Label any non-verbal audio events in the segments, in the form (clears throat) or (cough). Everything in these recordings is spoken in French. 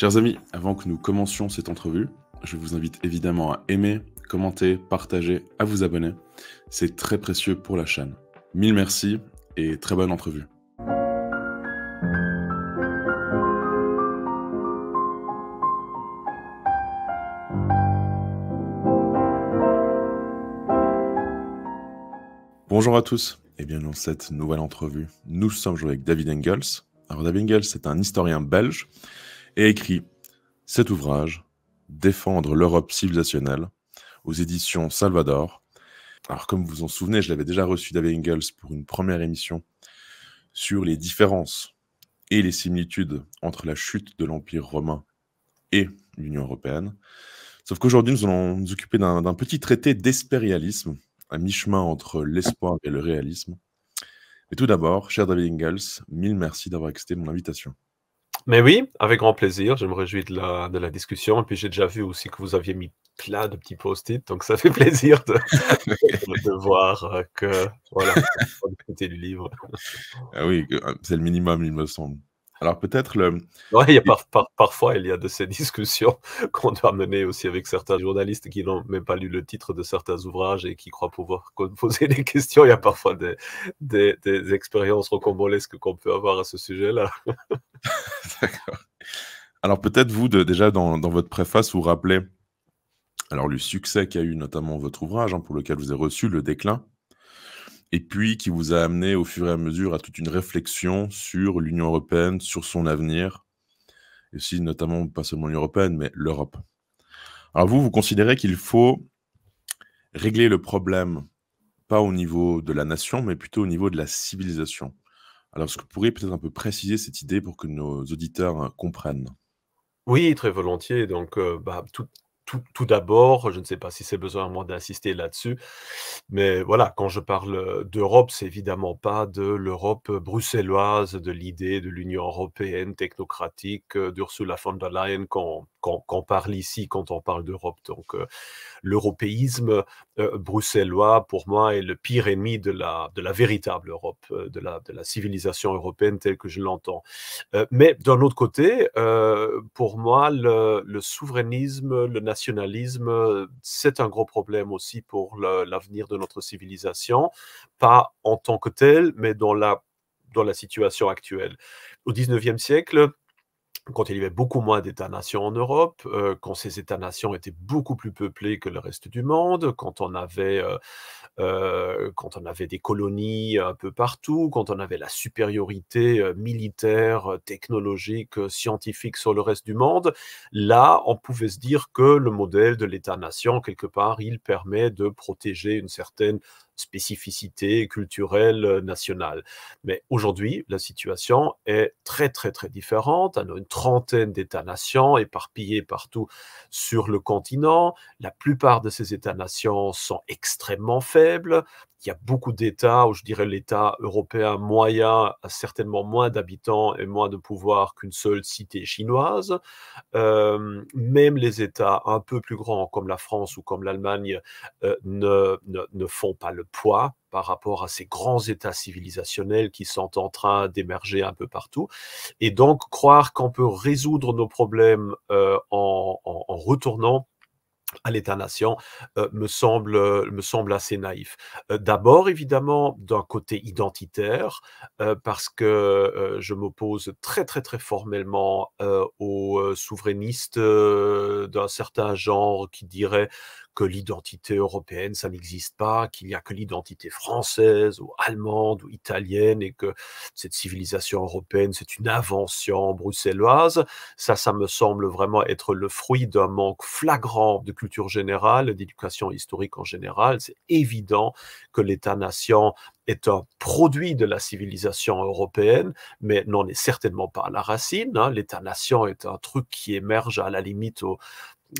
Chers amis, avant que nous commencions cette entrevue, je vous invite évidemment à aimer, commenter, partager, à vous abonner. C'est très précieux pour la chaîne. Mille merci et très bonne entrevue. Bonjour à tous et bienvenue dans cette nouvelle entrevue. Nous sommes avec David Engels. Alors David Engels est un historien belge et écrit cet ouvrage, Défendre l'Europe civilisationnelle, aux éditions Salvador. Alors, comme vous vous en souvenez, je l'avais déjà reçu d'Ave Ingalls pour une première émission sur les différences et les similitudes entre la chute de l'Empire romain et l'Union européenne. Sauf qu'aujourd'hui, nous allons nous occuper d'un petit traité d'espérialisme, à mi-chemin entre l'espoir et le réalisme. Mais tout d'abord, cher David Ingalls, mille merci d'avoir accepté mon invitation. Mais oui, avec grand plaisir. Je me réjouis de la, de la discussion. Et puis, j'ai déjà vu aussi que vous aviez mis plein de petits post-it. Donc, ça fait (laughs) plaisir de, de, voir euh, que, voilà, du livre. Ah oui, euh, c'est le minimum, il me semble. Alors peut-être le. parfois, il y a de ces (laughs) discussions qu'on doit mener aussi avec certains journalistes qui n'ont même pas lu le titre de certains ouvrages et qui croient pouvoir (laughs) poser des questions. Il y a parfois des, des, des expériences rocambolesques qu'on peut avoir à ce sujet-là. (laughs) D'accord. Alors peut-être vous, déjà dans, votre préface, vous rappelez alors le succès qu'a eu notamment votre ouvrage hein, pour lequel vous avez reçu le déclin et puis qui vous a amené au fur et à mesure à toute une réflexion sur l'Union européenne, sur son avenir, et aussi notamment pas seulement l'Union européenne, mais l'Europe. Alors vous, vous considérez qu'il faut régler le problème pas au niveau de la nation, mais plutôt au niveau de la civilisation. Alors, est-ce que vous pourriez peut-être un peu préciser cette idée pour que nos auditeurs hein, comprennent Oui, très volontiers. Donc, euh, bah, tout, tout, d'abord. Je ne sais pas si c'est besoin moi d'insister là-dessus, mais voilà, quand je parle euh, d'Europe, c'est évidemment pas de l'Europe euh, bruxelloise, de l'idée de l'Union européenne technocratique euh, d'Ursula von der Leyen qu'on qu'on on parle ici quand on parle d'Europe. Donc, euh, l'européisme euh, bruxellois, pour moi, est le pire ennemi de la, de la véritable Europe, euh, de la, de la civilisation européenne telle que je l'entends. mais d'un autre côté, pour moi, le, le, souverainisme, le nationalisme, c'est un gros problème aussi pour l'avenir de notre civilisation, pas en tant que tel, mais dans la, dans la situation actuelle. Au XIXe siècle, quand il y avait beaucoup moins d'États-nations en Europe, euh, quand ces États-nations étaient beaucoup plus peuplés que le reste du monde, quand on avait, euh, euh, quand on avait des colonies un peu partout, quand on avait la supériorité militaire, technologique, scientifique sur le reste du monde, là, on pouvait se dire que le modèle de l'État-nation, quelque part, il permet de protéger une certaine spécificité culturelle euh, nationale. Mais aujourd'hui, la situation est très, très, très différente. On a une trentaine d'États-nations éparpillés partout sur le continent. La plupart de ces États-nations sont extrêmement faibles il y a beaucoup d'États, où je dirais l'État européen moyen a certainement moins d'habitants et moins de pouvoir qu'une seule cité chinoise. même les États un peu plus grands comme la France ou comme l'Allemagne euh, ne, ne, font pas le poids par rapport à ces grands états civilisationnels qui sont en train d'émerger un peu partout. Et donc, croire qu'on peut résoudre nos problèmes euh, en, en, retournant à l'État-nation euh, me, semble, euh, me semble assez naïf. Euh, d'abord, évidemment, d'un côté identitaire, parce que je m'oppose très, très, très formellement aux souverainistes d'un certain genre qui diraient que l'identité européenne, ça n'existe pas, qu'il n'y a que l'identité française ou allemande ou italienne et que cette civilisation européenne, c'est une invention bruxelloise. Ça, ça me semble vraiment être le fruit d'un manque flagrant de culture générale, d'éducation historique en général. C'est évident que l'État-nation est un produit de la civilisation européenne, mais n'en est certainement pas à la racine. Hein. L'État-nation est un truc qui émerge à la limite au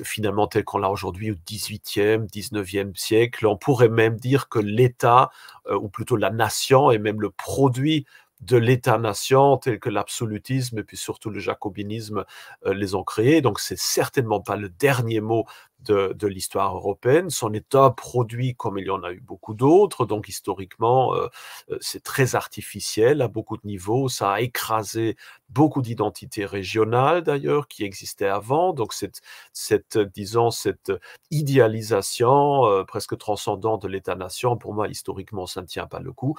finalement tel qu'on l'a aujourd'hui au 18e, 19e siècle. On pourrait même dire que l'État, euh, ou plutôt la nation, est même le produit de l'État-nation tel que l'absolutisme et puis surtout le jacobinisme euh, les ont créés. Donc c'est certainement pas le dernier mot de, l'histoire européenne. Son État produit, comme il y en a eu beaucoup d'autres, donc historiquement, euh, euh, c'est très artificiel à beaucoup de niveaux. Ça a écrasé beaucoup d'identités régionales, d'ailleurs, qui existaient avant. Donc, cette, cette disons, cette idéalisation euh, presque transcendante de l'État-nation, pour moi, historiquement, ça ne tient pas le coup.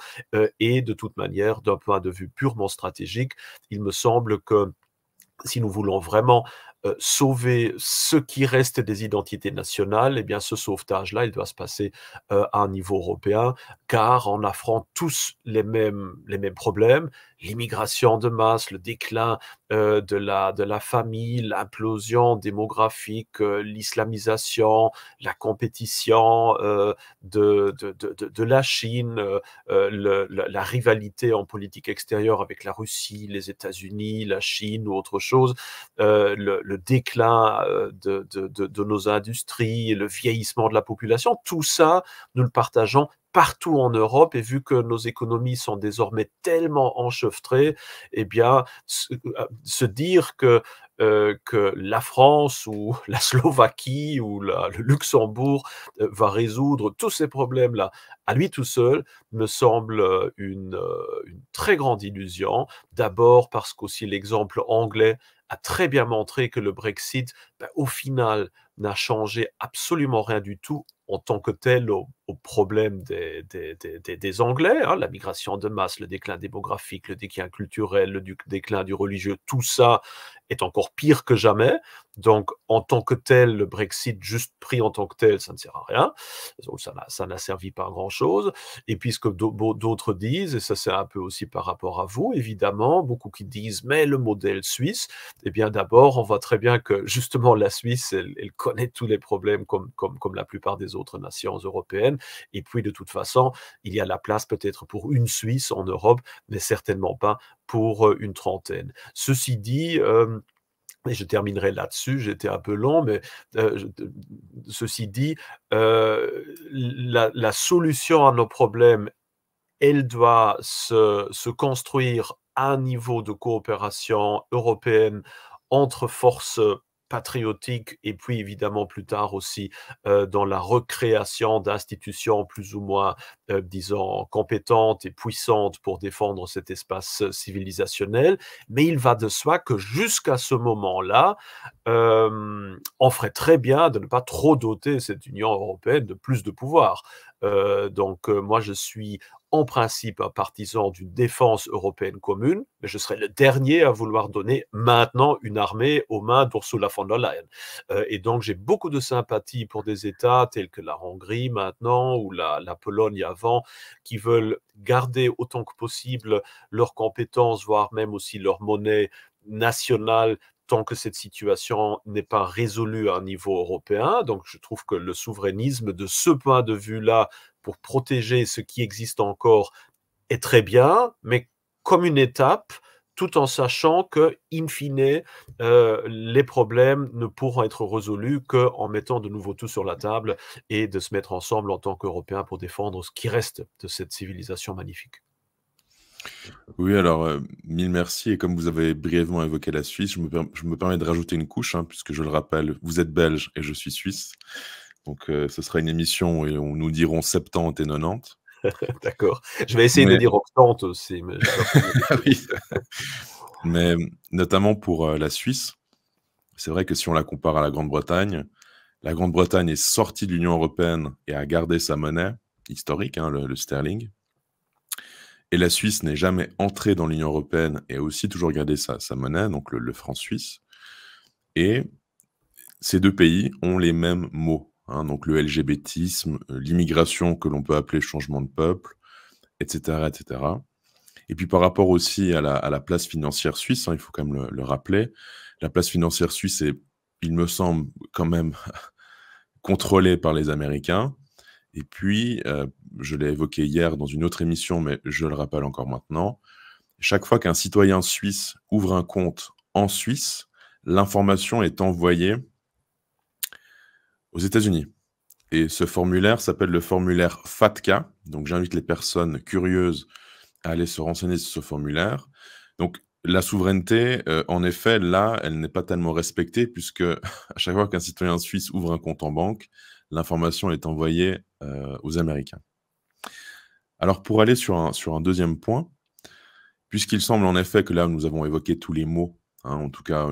et de toute manière, d'un point de vue purement stratégique, il me semble que si nous voulons vraiment euh, sauver ce qui reste des identités nationales, eh bien, ce sauvetage-là, il doit se passer euh, à un niveau européen, car on affronte tous les mêmes, les mêmes problèmes, l'immigration de masse, le déclin euh, de, la, de la famille, l'implosion démographique, euh, l'islamisation, la compétition euh, de, de, de, de, la Chine, la, rivalité en politique extérieure avec la Russie, les États-Unis, la Chine ou autre chose, le, déclin de, de nos industries, le vieillissement de la population, tout ça, nous le partageons partout en Europe. Et vu que nos économies sont désormais tellement enchevêtrées, eh bien, euh, se dire que euh, que la France ou (laughs) la Slovaquie ou le Luxembourg euh, va résoudre tous ces problèmes-là à lui tout seul me semble une, très grande illusion. D'abord parce qu'aussi l'exemple anglais a très bien montré que le Brexit, ben, au final, n'a changé absolument rien du tout en tant que tel au problème des, des, des, des Anglais, hein, la migration de masse, le déclin démographique, le déclin culturel, le déclin du religieux, tout ça est encore pire que jamais. Donc, en tant que tel, le Brexit, juste pris en tant que tel, ça ne sert à rien. ça n'a servi pas à grand-chose. Et puisque d'autres disent, et ça c'est un peu aussi par rapport à vous, évidemment, beaucoup qui disent, mais le modèle suisse, eh bien d'abord, on voit très bien que justement la Suisse, elle, elle connaît tous les problèmes comme, comme, comme la plupart des autres nations européennes et puis, de toute façon, il y a la place peut-être pour une Suisse en Europe, mais certainement pas pour euh, une trentaine. Ceci dit, euh, et je terminerai là-dessus, j'étais un peu long, mais euh, ceci dit, la, solution à nos problèmes, elle doit se, se construire à un niveau de coopération européenne entre forces patriotique et puis évidemment plus tard aussi dans la recréation d'institutions plus ou moins, disons, compétentes et puissantes pour défendre cet espace civilisationnel. Mais il va de soi que jusqu'à ce moment-là, on ferait très bien de ne pas trop doter cette Union européenne de plus de pouvoir. donc moi, je suis en principe un partisan d'une défense européenne commune, mais je serais le dernier à vouloir donner maintenant une armée aux mains d'Ursula von der Leyen. Euh, et donc j'ai beaucoup de sympathie pour des États tels que la Hongrie maintenant ou la, la Pologne avant, qui veulent garder autant que possible leurs compétences, voire même aussi leur monnaie nationale tant que cette situation n'est pas résolue à un niveau européen. Donc je trouve que le souverainisme de ce point de vue-là pour protéger ce qui existe encore est très bien, mais comme une étape, tout en sachant que, in fine, euh, les problèmes ne pourront être résolus qu'en mettant de nouveau tout sur la table et de se mettre ensemble en tant qu'Européens pour défendre ce qui reste de cette civilisation magnifique. Oui, alors, euh, mille merci. Et comme vous avez brièvement évoqué la Suisse, je me, permets de rajouter une couche, hein, puisque je le rappelle, vous êtes belge et je suis suisse. Donc, euh, ce sera une émission où on nous dirons 70 et 90. (laughs) D'accord. Je vais essayer de dire 80 aussi. (laughs) Mais, notamment pour euh, la Suisse, c'est vrai que si on la compare à la Grande-Bretagne, la Grande-Bretagne est sortie de l'Union européenne et a gardé sa monnaie historique, hein, le, sterling. Et la Suisse n'est jamais entrée dans l'Union européenne et a aussi toujours gardé sa, monnaie, donc le franc suisse. Et ces deux pays ont les mêmes mots Hein, donc le LGBTisme, euh, l'immigration que l'on peut appeler changement de peuple, etc., etc. Et puis par rapport aussi à la, place financière suisse, hein, il faut quand même le, rappeler, la place financière suisse est, il me semble, quand même (laughs) contrôlée par les Américains. Et puis, euh, je l'ai évoqué hier dans une autre émission, mais je le rappelle encore maintenant, chaque fois qu'un citoyen suisse ouvre un compte en Suisse, l'information est envoyée aux États-Unis. Et ce formulaire s'appelle le formulaire FATCA. Donc j'invite les personnes curieuses à aller se renseigner sur ce formulaire. Donc la souveraineté, euh, en effet, là, elle n'est pas tellement respectée puisque (laughs) à chaque fois qu'un citoyen suisse ouvre un compte en banque, l'information est envoyée euh, aux Américains. Alors pour aller sur un, deuxième point, puisqu'il semble en effet que là, nous avons évoqué tous les mots, hein, en tout cas,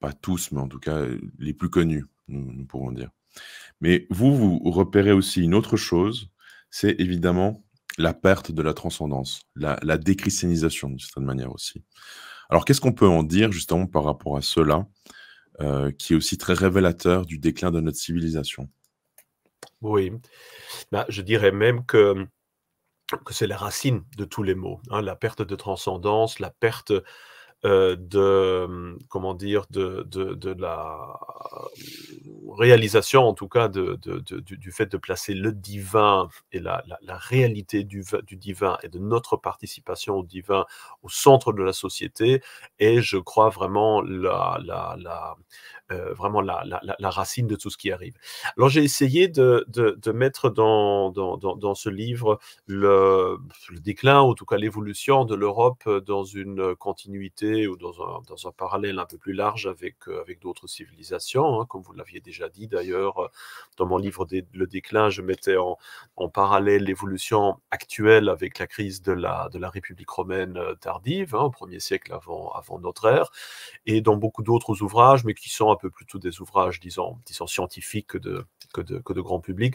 pas tous, mais en tout cas les plus connus, nous pourrons dire. Mais vous, vous repérez aussi une autre chose, c'est évidemment la perte de la transcendance, la, déchristianisation d'une certaine manière aussi. Alors qu'est-ce qu'on peut en dire justement par rapport à cela, euh, qui est aussi très révélateur du déclin de notre civilisation Oui, bah, je dirais même que, que c'est la racine de tous les maux, hein, la perte de transcendance, la perte euh, de, comment dire, de, de, de, la réalisation, en tout cas, de, du, du, fait de placer le divin et la, la, réalité du, du, divin et de notre participation au divin au centre de la société et je crois vraiment la, la euh, vraiment la, racine de tout ce qui arrive. Alors j'ai essayé de, mettre dans, dans, dans, ce livre le, le déclin, ou en tout cas l'évolution de l'Europe dans une continuité ou dans un, dans un, parallèle un peu plus large avec, euh, avec d'autres civilisations. Hein, comme vous l'aviez déjà dit d'ailleurs, euh, dans mon livre Le déclin, je mettais en, en parallèle l'évolution actuelle avec la crise de la, de la République romaine euh, tardive, hein, au 1 siècle avant, avant notre ère, et dans beaucoup d'autres ouvrages, mais qui sont un peu plutôt des ouvrages, disons, disons scientifiques que de, que de, que de grand public.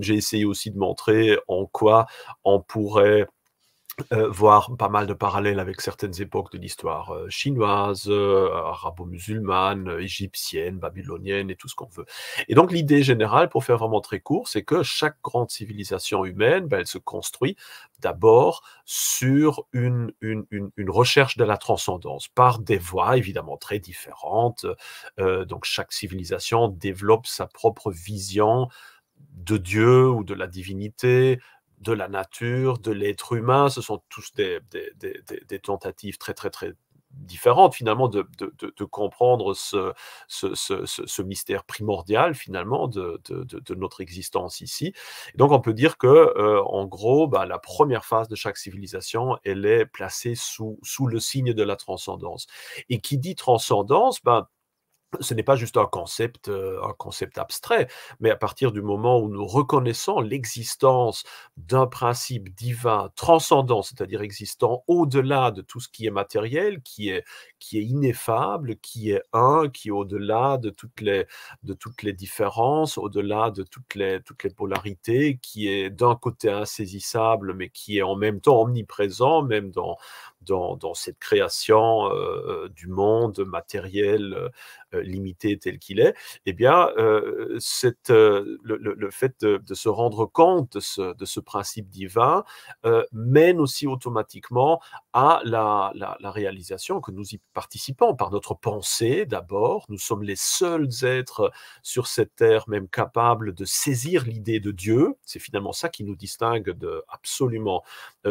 J'ai essayé aussi de montrer en quoi on pourrait voire euh, voir pas mal de parallèles avec certaines époques de l'histoire euh, chinoise, euh, arabo-musulmane, égyptienne, babylonienne et tout ce qu'on veut. Et donc l'idée générale, pour faire vraiment très court, c'est que chaque grande civilisation humaine, ben, elle se construit d'abord sur une, recherche de la transcendance par des voies évidemment très différentes. donc chaque civilisation développe sa propre vision de Dieu ou de la divinité, de la nature, de l'être humain. Ce sont tous des, tentatives très, très, très différentes, finalement, de, comprendre ce, mystère primordial, finalement, de, notre existence ici. donc, on peut dire que, euh, en gros, bah, la première phase de chaque civilisation, elle est placée sous, le signe de la transcendance. Et qui dit transcendance, bah, ce n'est pas juste un concept, euh, un concept abstrait, mais à partir du moment où nous reconnaissons l'existence d'un principe divin transcendant, c'est-à-dire existant au-delà de tout ce qui est matériel, qui est, qui est ineffable, qui est un, qui est au-delà de toutes les, de toutes les différences, au-delà de toutes les, toutes les polarités, qui est d'un côté insaisissable, mais qui est en même temps omniprésent, même dans, dans, cette création euh, euh, du monde matériel euh, limité tel qu'il est, eh bien, cette, le, fait de, se rendre compte de ce, principe divin mène aussi automatiquement à la, la, réalisation que nous y participons par notre pensée d'abord. Nous sommes les seuls êtres sur cette terre même capables de saisir l'idée de Dieu. C'est finalement ça qui nous distingue de absolument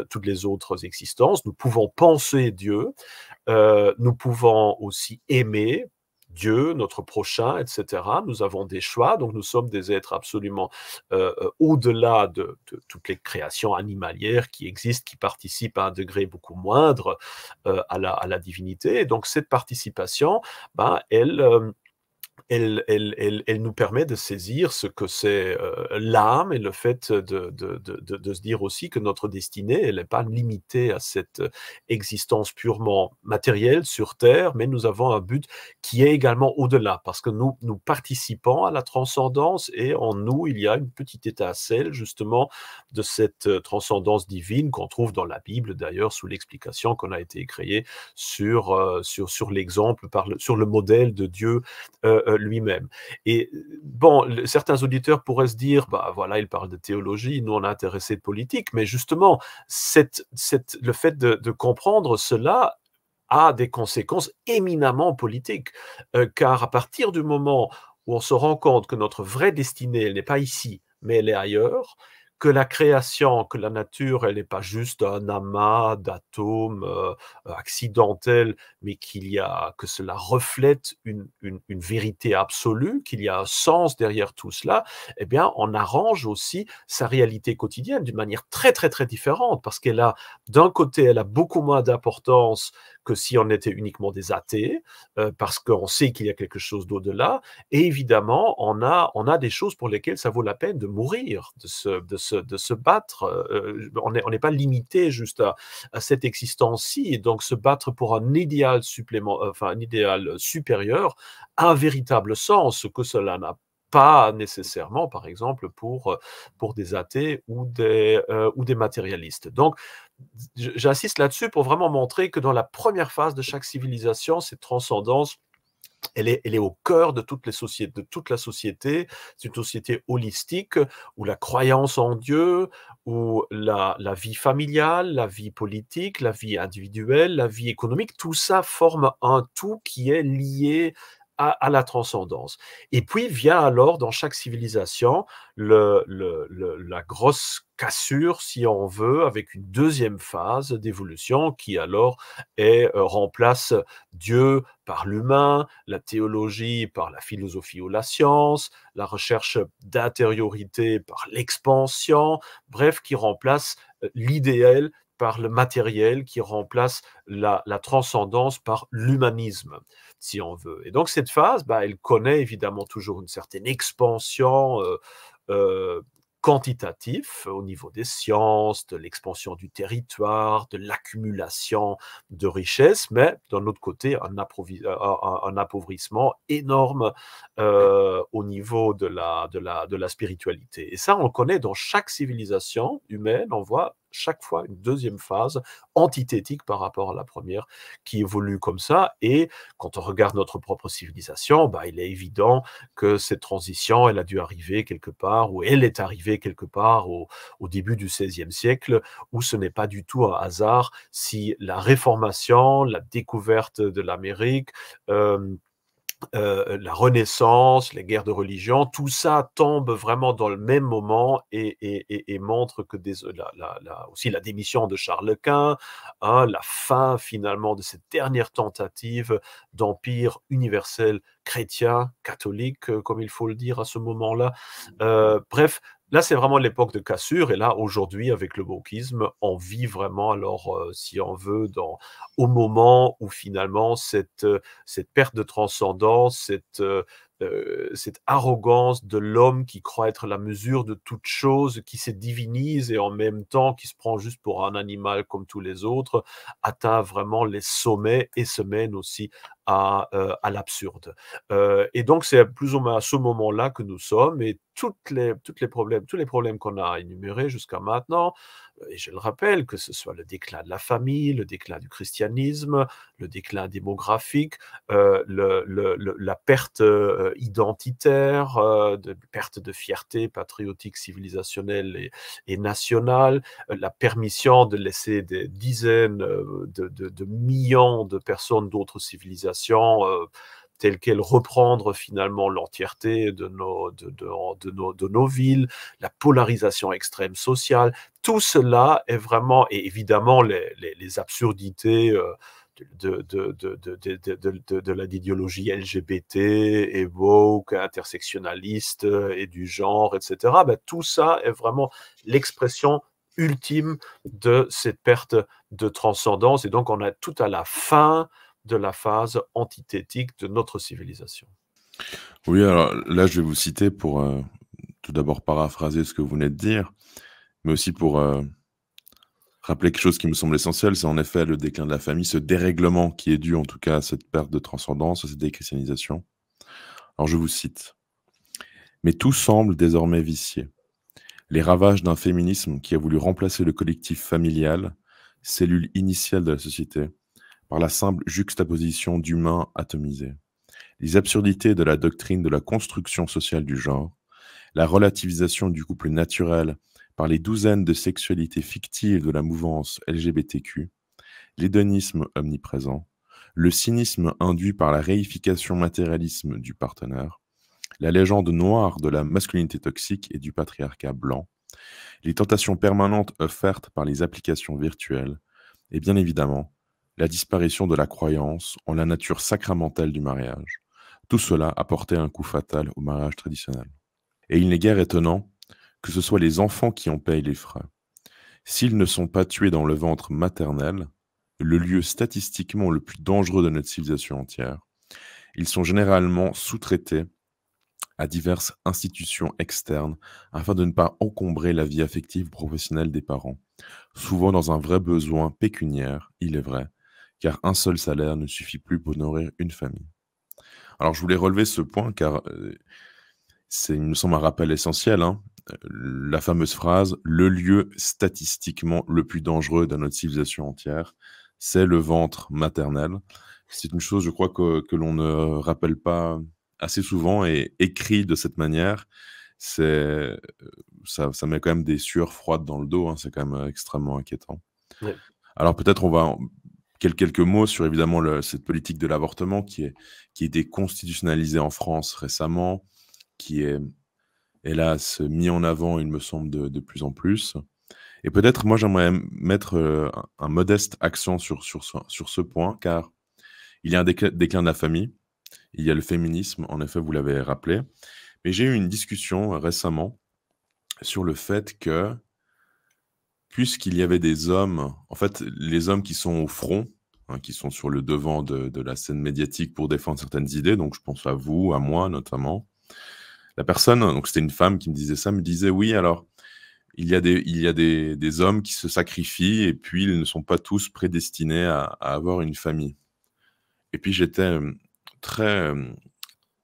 toutes les autres existences. Nous pouvons penser penser Dieu, euh, nous pouvons aussi aimer Dieu, notre prochain, etc. Nous avons des choix, donc nous sommes des êtres absolument euh, euh, au-delà de, toutes les créations animalières qui existent, qui participent à un degré beaucoup moindre à, la, divinité. Et donc cette participation, ben, elle elle, elle, nous permet de saisir ce que c'est euh, l'âme et le fait de, de, se dire aussi que notre destinée, elle n'est pas limitée à cette euh, existence purement matérielle sur Terre, mais nous avons un but qui est également au-delà, parce que nous, nous participons à la transcendance et en nous, il y a une petite étincelle justement de cette euh, transcendance divine qu'on trouve dans la Bible d'ailleurs sous l'explication qu'on a été créée sur, sur, sur l'exemple, sur le modèle de Dieu lui-même. Et bon, certains auditeurs pourraient se dire, bah voilà, il parle de théologie, nous on est intéressé de politique, mais justement, cette, le fait de, comprendre cela a des conséquences éminemment politiques, euh, car à partir du moment où on se rend compte que notre vraie destinée, n'est pas ici, mais elle est ailleurs, que la création, que la nature, elle n'est pas juste un amas d'atomes euh, accidentels, mais qu'il y a, que cela reflète une, vérité absolue, qu'il y a un sens derrière tout cela, eh bien, on arrange aussi sa réalité quotidienne d'une manière très, très, très différente, parce qu'elle a, d'un côté, elle a beaucoup moins d'importance que si on était uniquement des athées, euh, parce qu'on sait qu'il y a quelque chose d'au-delà, et évidemment, on a, on a des choses pour lesquelles ça vaut la peine de mourir, de se, de se battre. Euh, on n'est pas limité juste à, cette existence-ci. Et donc, se battre pour un idéal, supplément, euh, enfin, un idéal supérieur a un véritable sens que cela n'a pas nécessairement, par exemple, pour, euh, pour des athées ou des, ou des matérialistes. Donc, j'insiste là-dessus pour vraiment montrer que dans la première phase de chaque civilisation, cette transcendance elle est, au cœur de, toute la société. C'est une société holistique où la croyance en Dieu, où la, vie familiale, la vie politique, la vie individuelle, la vie économique, tout ça forme un tout qui est lié à, la transcendance. Et puis vient alors dans chaque civilisation la grosse cassure, si on veut, avec une deuxième phase d'évolution qui alors euh, remplace Dieu par l'humain, la théologie par la philosophie ou la science, la recherche d'intériorité par l'expansion, bref, qui remplace euh, l'idéal par le matériel, qui remplace la transcendance par l'humanisme si on veut. Et donc cette phase, bah, elle connaît évidemment toujours une certaine expansion euh, euh, quantitative au niveau des sciences, de l'expansion du territoire, de l'accumulation de richesses, mais d'un autre côté, un, appauvrissement énorme euh, au niveau de la, de la spiritualité. Et ça, on le connaît dans chaque civilisation humaine, on voit chaque fois une deuxième phase antithétique par rapport à la première qui évolue comme ça. Et quand on regarde notre propre civilisation, bah, il est évident que cette transition, elle a dû arriver quelque part, ou elle est arrivée quelque part au, début du XVIe siècle, où ce n'est pas du tout un hasard si la réformation, la découverte de l'Amérique, euh, euh, la Renaissance, les guerres de religion, tout ça tombe vraiment dans le même moment et, montre que la, aussi la démission de Charles Quint, hein, la fin finalement de cette dernière tentative d'empire universel chrétien, catholique, euh, comme il faut le dire à ce moment-là. Euh, bref, Là, c'est vraiment l'époque de cassure. Et là, aujourd'hui, avec le wokisme, on vit vraiment, alors, euh, si on veut, dans, au moment où finalement cette, euh, cette perte de transcendance, cette, euh, cette arrogance de l'homme qui croit être la mesure de toute chose, qui se divinise et en même temps qui se prend juste pour un animal comme tous les autres, atteint vraiment les sommets et se mène aussi euh, à, l'absurde. Euh, et donc, c'est plus ou moins à ce moment-là que nous sommes, et toutes les, toutes les problèmes, tous les problèmes qu'on a énumérés jusqu'à maintenant, euh, et je le rappelle, que ce soit le déclin de la famille, le déclin du christianisme, le déclin démographique, le, la perte identitaire, de, perte de fierté patriotique, civilisationnelle et, nationale, la permission de laisser des dizaines de millions de personnes d'autres civilisations euh, telle qu'elle reprendre finalement l'entièreté de nos, de, nos, de nos villes, la polarisation extrême sociale, tout cela est vraiment, et évidemment les, absurdités. Euh, de, de, de, de l'idéologie LGBT, évoque, intersectionnaliste euh, et du genre, etc. Bah, tout ça est vraiment l'expression ultime de cette perte de transcendance. Et donc, on a tout à la fin de la phase antithétique de notre civilisation. Oui, alors là, je vais vous citer pour euh, tout d'abord paraphraser ce que vous venez de dire, mais aussi pour euh, rappeler quelque chose qui me semble essentiel, c'est en effet le déclin de la famille, ce dérèglement qui est dû en tout cas à cette perte de transcendance, à cette déchristianisation. Alors je vous cite. Mais tout semble désormais vicié. Les ravages d'un féminisme qui a voulu remplacer le collectif familial, cellule initiale de la société, par la simple juxtaposition d'humains atomisés. Les absurdités de la doctrine de la construction sociale du genre, la relativisation du couple naturel par les douzaines de sexualités fictives de la mouvance LGBTQ, l'hédonisme omniprésent, le cynisme induit par la réification matérialisme du partenaire, la légende noire de la masculinité toxique et du patriarcat blanc, les tentations permanentes offertes par les applications virtuelles, et bien évidemment la disparition de la croyance en la nature sacramentale du mariage. Tout cela a porté un coup fatal au mariage traditionnel. Et il n'est guère étonnant que ce soit les enfants qui en payent les frais. S'ils ne sont pas tués dans le ventre maternel, le lieu statistiquement le plus dangereux de notre civilisation entière, ils sont généralement sous-traités à diverses institutions externes afin de ne pas encombrer la vie affective professionnelle des parents, souvent dans un vrai besoin pécuniaire, il est vrai, car un seul salaire ne suffit plus pour nourrir une famille. Alors je voulais relever ce point car euh, c'est, il me semble, un rappel essentiel. Hein. Euh, la fameuse phrase Le lieu statistiquement le plus dangereux dans notre civilisation entière, c'est le ventre maternel. C'est une chose, je crois, que, l'on ne rappelle pas assez souvent et écrit de cette manière. C'est, euh, ça, met quand même des sueurs froides dans le dos. Hein. C'est quand même extrêmement inquiétant. Alors peut-être on va quelques mots sur évidemment cette politique de l'avortement qui, est, qui a été constitutionnalisée en France récemment, qui est hélas mis en avant, il me semble, de, plus en plus. Et peut-être, moi, j'aimerais mettre euh, un modeste accent sur, sur, ce, sur ce point, car il y a un déclin de la famille, il y a le féminisme, en effet, vous l'avez rappelé. Mais j'ai eu une discussion euh, récemment sur le fait que puisqu'il y avait des hommes, en fait, les hommes qui sont au front, hein, qui sont sur le devant de, la scène médiatique pour défendre certaines idées, donc je pense à vous, à moi notamment. La personne, donc c'était une femme qui me disait ça, me disait oui, alors il y a des, il y a des, hommes qui se sacrifient et puis ils ne sont pas tous prédestinés à, avoir une famille. Et puis j'étais euh, très, euh,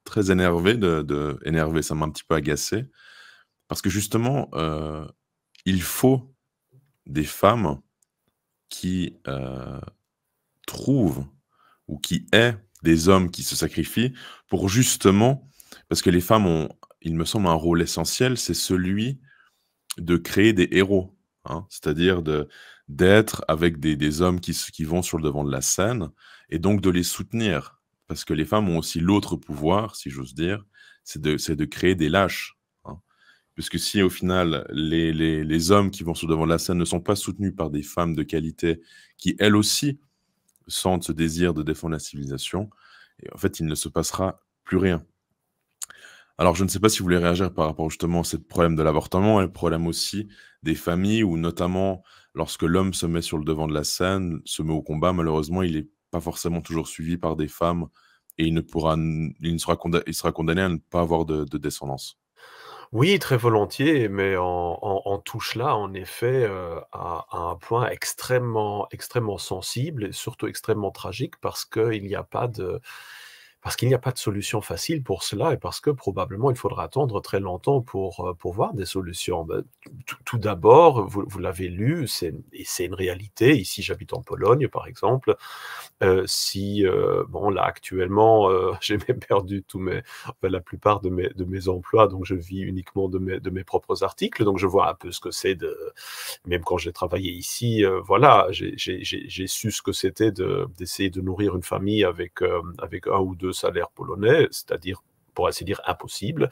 très énervé, de, ça m'a un petit peu agacé, parce que justement, euh, il faut des femmes qui euh, trouvent ou qui aient des hommes qui se sacrifient pour justement, parce que les femmes ont, il me semble, un rôle essentiel, c'est celui de créer des héros, hein. c'est-à-dire d'être avec des, hommes qui, vont sur le devant de la scène et donc de les soutenir. Parce que les femmes ont aussi l'autre pouvoir, si j'ose dire, c'est de, créer des lâches, Puisque si au final, les, hommes qui vont sur devant de la scène ne sont pas soutenus par des femmes de qualité qui, elles aussi, sentent ce désir de défendre la civilisation, en fait, il ne se passera plus rien. Alors, je ne sais pas si vous voulez réagir par rapport justement à ce problème de l'avortement un le problème aussi des familles où, notamment, lorsque l'homme se met sur le devant de la scène, se met au combat, malheureusement, il n'est pas forcément toujours suivi par des femmes et il ne, pourra, il sera, condamné, à ne pas avoir de descendance. Oui, très volontiers, mais en, touche là, en effet, euh, à, à un point extrêmement, extrêmement sensible et surtout extrêmement tragique parce qu'il n'y a pas de, parce qu'il n'y a pas de solution facile pour cela et parce que probablement il faudra attendre très longtemps pour, euh, pour voir des solutions. Ben, tout, d'abord, vous, l'avez lu, et c'est une réalité. Ici, j'habite en Pologne, par exemple. Euh, si, euh, bon, là, actuellement, (laughs) j'ai même perdu tout mes, la plupart de mes, de mes emplois, donc je vis uniquement de mes, de mes propres articles. Donc je vois un peu ce que c'est de. Même quand j'ai travaillé ici, voilà, j'ai, j'ai su ce que c'était de, d'essayer de nourrir une famille avec, avec un ou deux salaire polonais, c'est-à-dire, pour ainsi dire, impossible.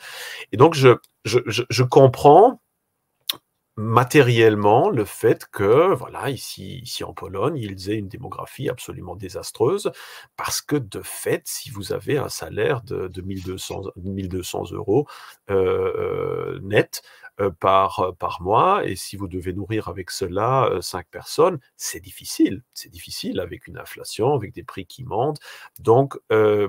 Et donc, je, je, comprends matériellement le fait que, voilà, ici, ici en Pologne, ils aient une démographie absolument désastreuse, parce que de fait, si vous avez un salaire de, 1200, 1200 euros euh, euh, net, euh, par, euh, par mois. Et si vous devez nourrir avec cela euh, cinq personnes, c'est difficile. C'est difficile avec une inflation, avec des prix qui montent. Donc,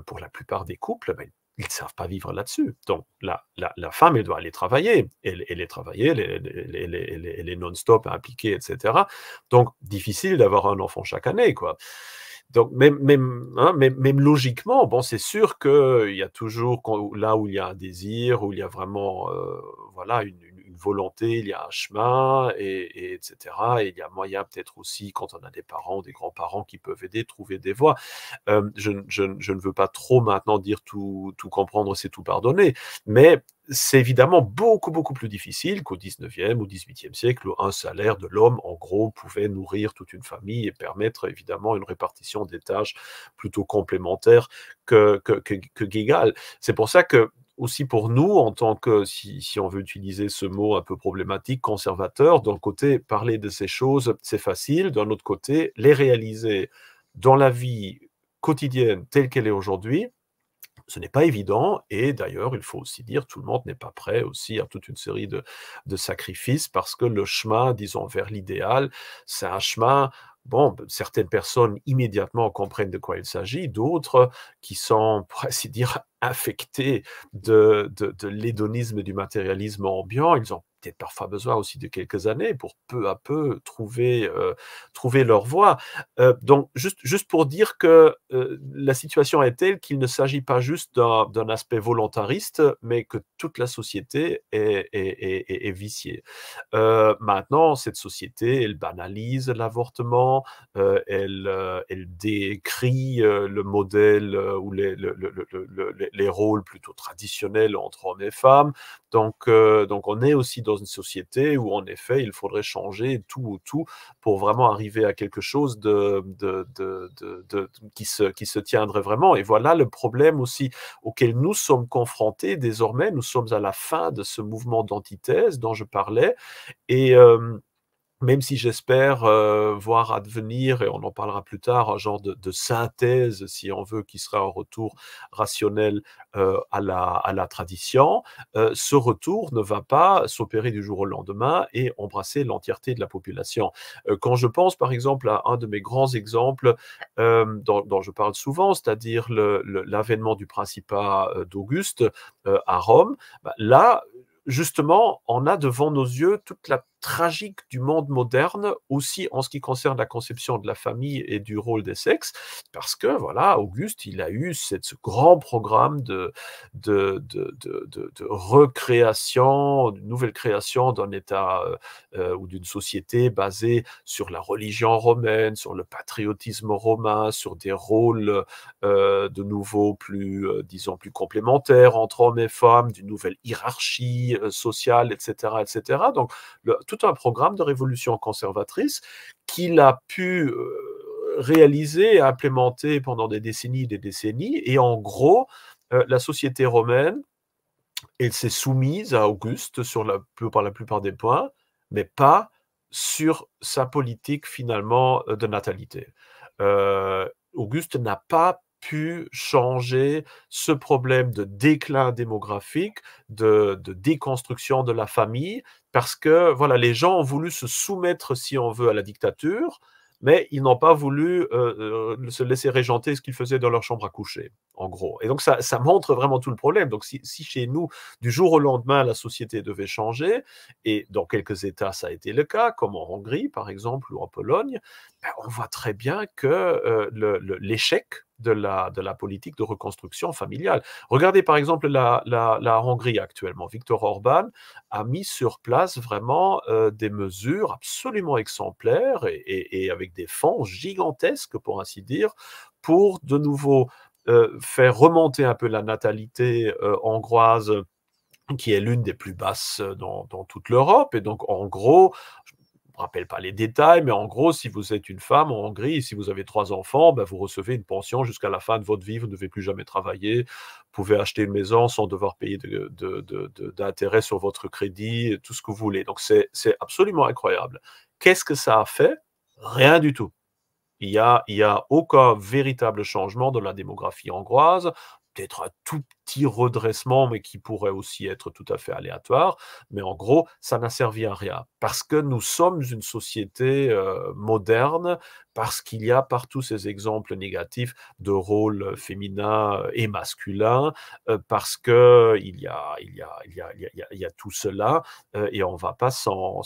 pour la plupart des couples, ben, ils ne savent pas vivre là-dessus. Donc, la, la, la, femme, elle doit aller travailler, elle, elle est travaillée, elle, est non-stop impliquée, etc. Donc, difficile d'avoir un enfant chaque année, quoi. Donc, même, même, hein, même, logiquement, bon, c'est sûr qu'il y a toujours, là où il y a un désir, où il y a vraiment, voilà, une, volonté, il y a un chemin, et, etc. Et il y a moyen peut-être aussi, quand on a des parents, des grands-parents qui peuvent aider, trouver des voies. je, je, ne veux pas trop maintenant dire tout, tout comprendre, c'est tout pardonner, mais c'est évidemment beaucoup, beaucoup plus difficile qu'au 19e ou 18e siècle, où un salaire de l'homme, en gros, pouvait nourrir toute une famille et permettre évidemment une répartition des tâches plutôt complémentaires que, que, que, C'est pour ça que aussi pour nous, en tant que, si, on veut utiliser ce mot un peu problématique, conservateur, d'un côté, parler de ces choses, c'est facile, d'un autre côté, les réaliser dans la vie quotidienne telle qu'elle est aujourd'hui, ce n'est pas évident, et d'ailleurs, il faut aussi dire, tout le monde n'est pas prêt aussi à toute une série de, de sacrifices, parce que le chemin, disons, vers l'idéal, c'est un chemin bon, certaines personnes immédiatement comprennent de quoi il s'agit, d'autres qui sont, (laughs) pour ainsi dire, affectés de, de, de l'hédonisme du matérialisme ambiant, ils ont peut-être parfois besoin aussi de quelques années pour peu à peu trouver, euh, trouver leur voie. Euh, donc, juste, juste pour dire que euh, la situation est telle qu'il ne s'agit pas juste d'un aspect volontariste, mais que toute la société est, est, est, est viciée. maintenant, cette société, elle banalise l'avortement, elle, elle décrit le modèle ou les, le, le, le, les, rôles plutôt traditionnels entre hommes et femmes. Donc, donc on est aussi dans dans une société où, en effet, il faudrait changer tout ou tout pour vraiment arriver à quelque chose de, de, de, de qui, se, qui se tiendrait vraiment. Et voilà le problème aussi auquel nous sommes confrontés désormais. Nous sommes à la fin de ce mouvement d'antithèse dont je parlais. Et. Euh, même si j'espère voir advenir, et on en parlera plus tard, un genre de, synthèse, si on veut, qui sera un retour rationnel à, la, à, la, tradition, ce retour ne va pas s'opérer du jour au lendemain et embrasser l'entièreté de la population. quand je pense, par exemple, à un de mes grands exemples dont, je parle souvent, c'est-à-dire l'avènement du Principat d'Auguste à Rome, bah, là, justement, on a devant nos yeux toute la tragique du monde moderne, aussi en ce qui concerne la conception de la famille et du rôle des sexes, parce que, voilà, Auguste, il a eu cette, ce grand programme de, de, de, de, de recréation, de nouvelle création d'un État euh, euh, ou d'une société basée sur la religion romaine, sur le patriotisme romain, sur des rôles euh, de nouveau plus, disons, plus complémentaires entre hommes et femmes, d'une nouvelle hiérarchie sociale, etc., etc. Donc, le, tout un programme de révolution conservatrice qu'il a pu euh, réaliser et implémenter pendant des décennies et des décennies. Et en gros, euh, la société romaine, elle s'est soumise à Auguste sur la, par la plupart des points, mais pas sur sa politique finalement euh, de natalité. Auguste n'a pas pu changer ce problème de déclin démographique, de, de, déconstruction de la famille, parce que voilà, les gens ont voulu se soumettre, si on veut, à la dictature, mais ils n'ont pas voulu euh, euh, se laisser régenter ce qu'ils faisaient dans leur chambre à coucher, en gros. Et donc ça, montre vraiment tout le problème. Donc si, chez nous, du jour au lendemain, la société devait changer, et dans quelques États ça a été le cas, comme en Hongrie par exemple ou en Pologne, ben, on voit très bien que euh, l'échec de la, politique de reconstruction familiale. Regardez par exemple la, Hongrie actuellement. Viktor Orban a mis sur place vraiment euh, des mesures absolument exemplaires et, avec des fonds gigantesques, pour ainsi dire, pour de nouveau euh, faire remonter un peu la natalité euh, hongroise qui est l'une des plus basses dans toute l'Europe. Et donc, en gros, rappelle pas les détails, mais en gros, si vous êtes une femme en Hongrie, si vous avez trois enfants, ben, vous recevez une pension jusqu'à la fin de votre vie, vous ne devez plus jamais travailler, vous pouvez acheter une maison sans devoir payer d'intérêt sur votre crédit, tout ce que vous voulez. Donc c'est absolument incroyable. Qu'est-ce que ça a fait Rien du tout. Il n'y a, y a aucun véritable changement dans la démographie hongroise, peut-être un tout redressement mais qui pourrait aussi être tout à fait aléatoire Mais en gros, ça n'a servi à rien, parce que nous sommes une société euh, moderne, parce qu'il y a partout ces exemples négatifs de rôles euh, féminins euh, et masculins, parce que il y a, il y a, il y a, y tout cela, et on ne va pas s'en,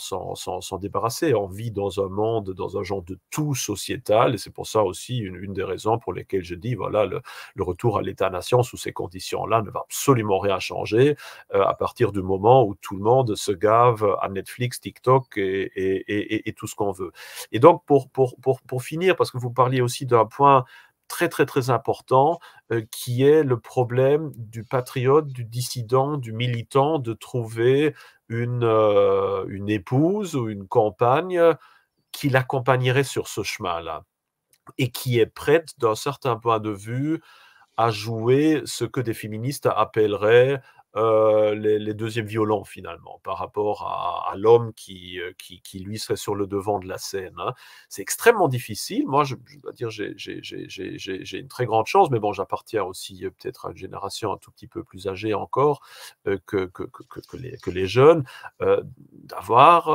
débarrasser. On vit dans un monde, dans un genre de tout sociétal, et c'est pour ça aussi une, des raisons pour lesquelles je dis, voilà, le, le retour à l'État-nation sous ces conditions-là, ne va absolument rien changer euh, à partir du moment où tout le monde se gave à Netflix, TikTok et, tout ce qu'on veut. Et donc, pour, finir, parce que vous parliez aussi d'un point très très très important euh, qui est le problème du patriote, du dissident, du militant de trouver une, euh, une épouse ou une compagne qui l'accompagnerait sur ce chemin-là et qui est prête d'un certain point de vue à jouer ce que des féministes appelleraient euh, les, deuxièmes violents finalement par rapport à, l'homme euh, qui, qui, lui serait sur le devant de la scène. Hein. C'est extrêmement difficile. Moi, je, dois dire, j'ai une très grande chance, mais bon, j'appartiens aussi euh, peut-être à une génération un tout petit peu plus âgée encore que, que, que, que, les, que les jeunes, d'avoir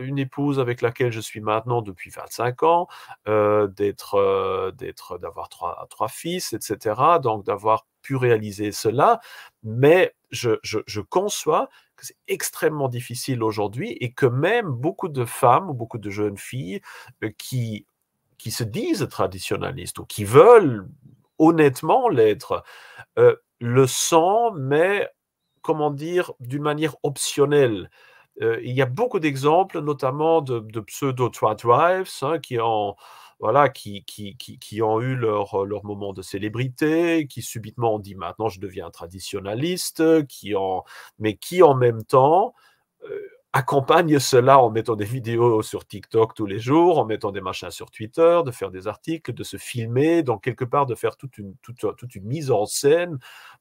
une épouse avec laquelle je suis maintenant depuis 25 ans, d'être, d'être, d'avoir trois, trois fils, etc. Donc d'avoir pu réaliser cela, mais je, conçois que c'est extrêmement difficile aujourd'hui et que même beaucoup de femmes ou beaucoup de jeunes filles euh, qui, qui se disent traditionnalistes ou qui veulent honnêtement l'être, euh, le sont, mais comment dire, d'une manière optionnelle. Euh, il y a beaucoup d'exemples, notamment de, pseudo-tradwives hein, qui ont voilà, qui, qui, ont eu euh, leur, moment de célébrité, qui subitement ont dit maintenant je deviens un traditionnaliste, qui mais qui en même temps euh, accompagnent cela en mettant des vidéos sur TikTok tous les jours, en mettant des machins sur Twitter, de faire des articles, de se filmer, donc quelque part de faire toute une, toute une mise en scène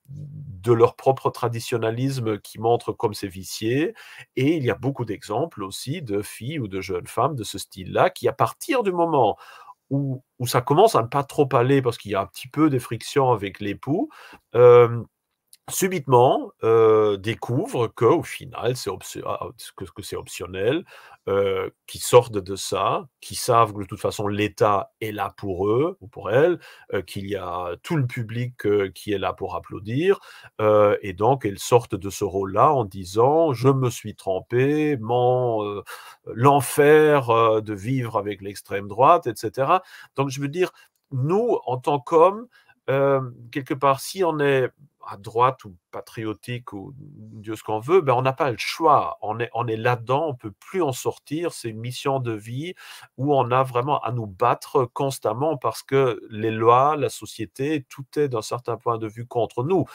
de leur propre traditionnalisme qui montre comme c'est vicié. Et il y a beaucoup d'exemples aussi de filles ou de jeunes femmes de ce style-là qui, à partir du moment où, ça commence à ne pas trop aller parce qu'il y a un petit peu des frictions avec l'époux. Euh, subitement euh, découvre que au final c'est ah, ah, que, c'est optionnel euh, qui sortent de ça qui savent que de toute façon l'État est là pour eux ou pour elles euh, qu'il y a tout le public euh, qui est là pour applaudir euh, et donc elles sortent de ce rôle là en disant je me suis trempé, mon l'enfer de vivre avec l'extrême droite etc donc je veux dire nous en tant qu'hommes quelque part si on est à droite ou patriotique ou Dieu ce qu'on veut, ben on n'a pas le choix. On est, on là-dedans, on peut plus en sortir. C'est une mission de vie où on a vraiment à nous battre constamment parce que les lois, la société, tout est d'un certain point de vue contre nous.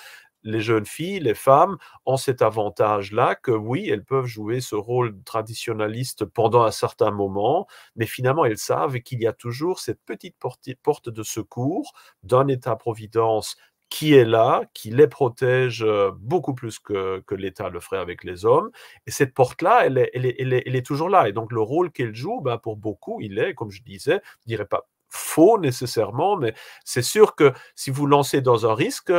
Les jeunes filles, les femmes ont cet avantage-là que oui, elles peuvent jouer ce rôle traditionnaliste pendant un certain moment, mais finalement elles savent qu'il y a toujours cette petite porte de secours d'un État-providence qui est là, qui les protège euh, beaucoup plus que, l'État le ferait avec les hommes. Et cette porte-là, elle est, toujours là. Et donc le rôle qu'elle joue, ben, pour beaucoup, il est, comme je disais, je dirais pas faux nécessairement, mais c'est sûr que si vous lancez dans un risque,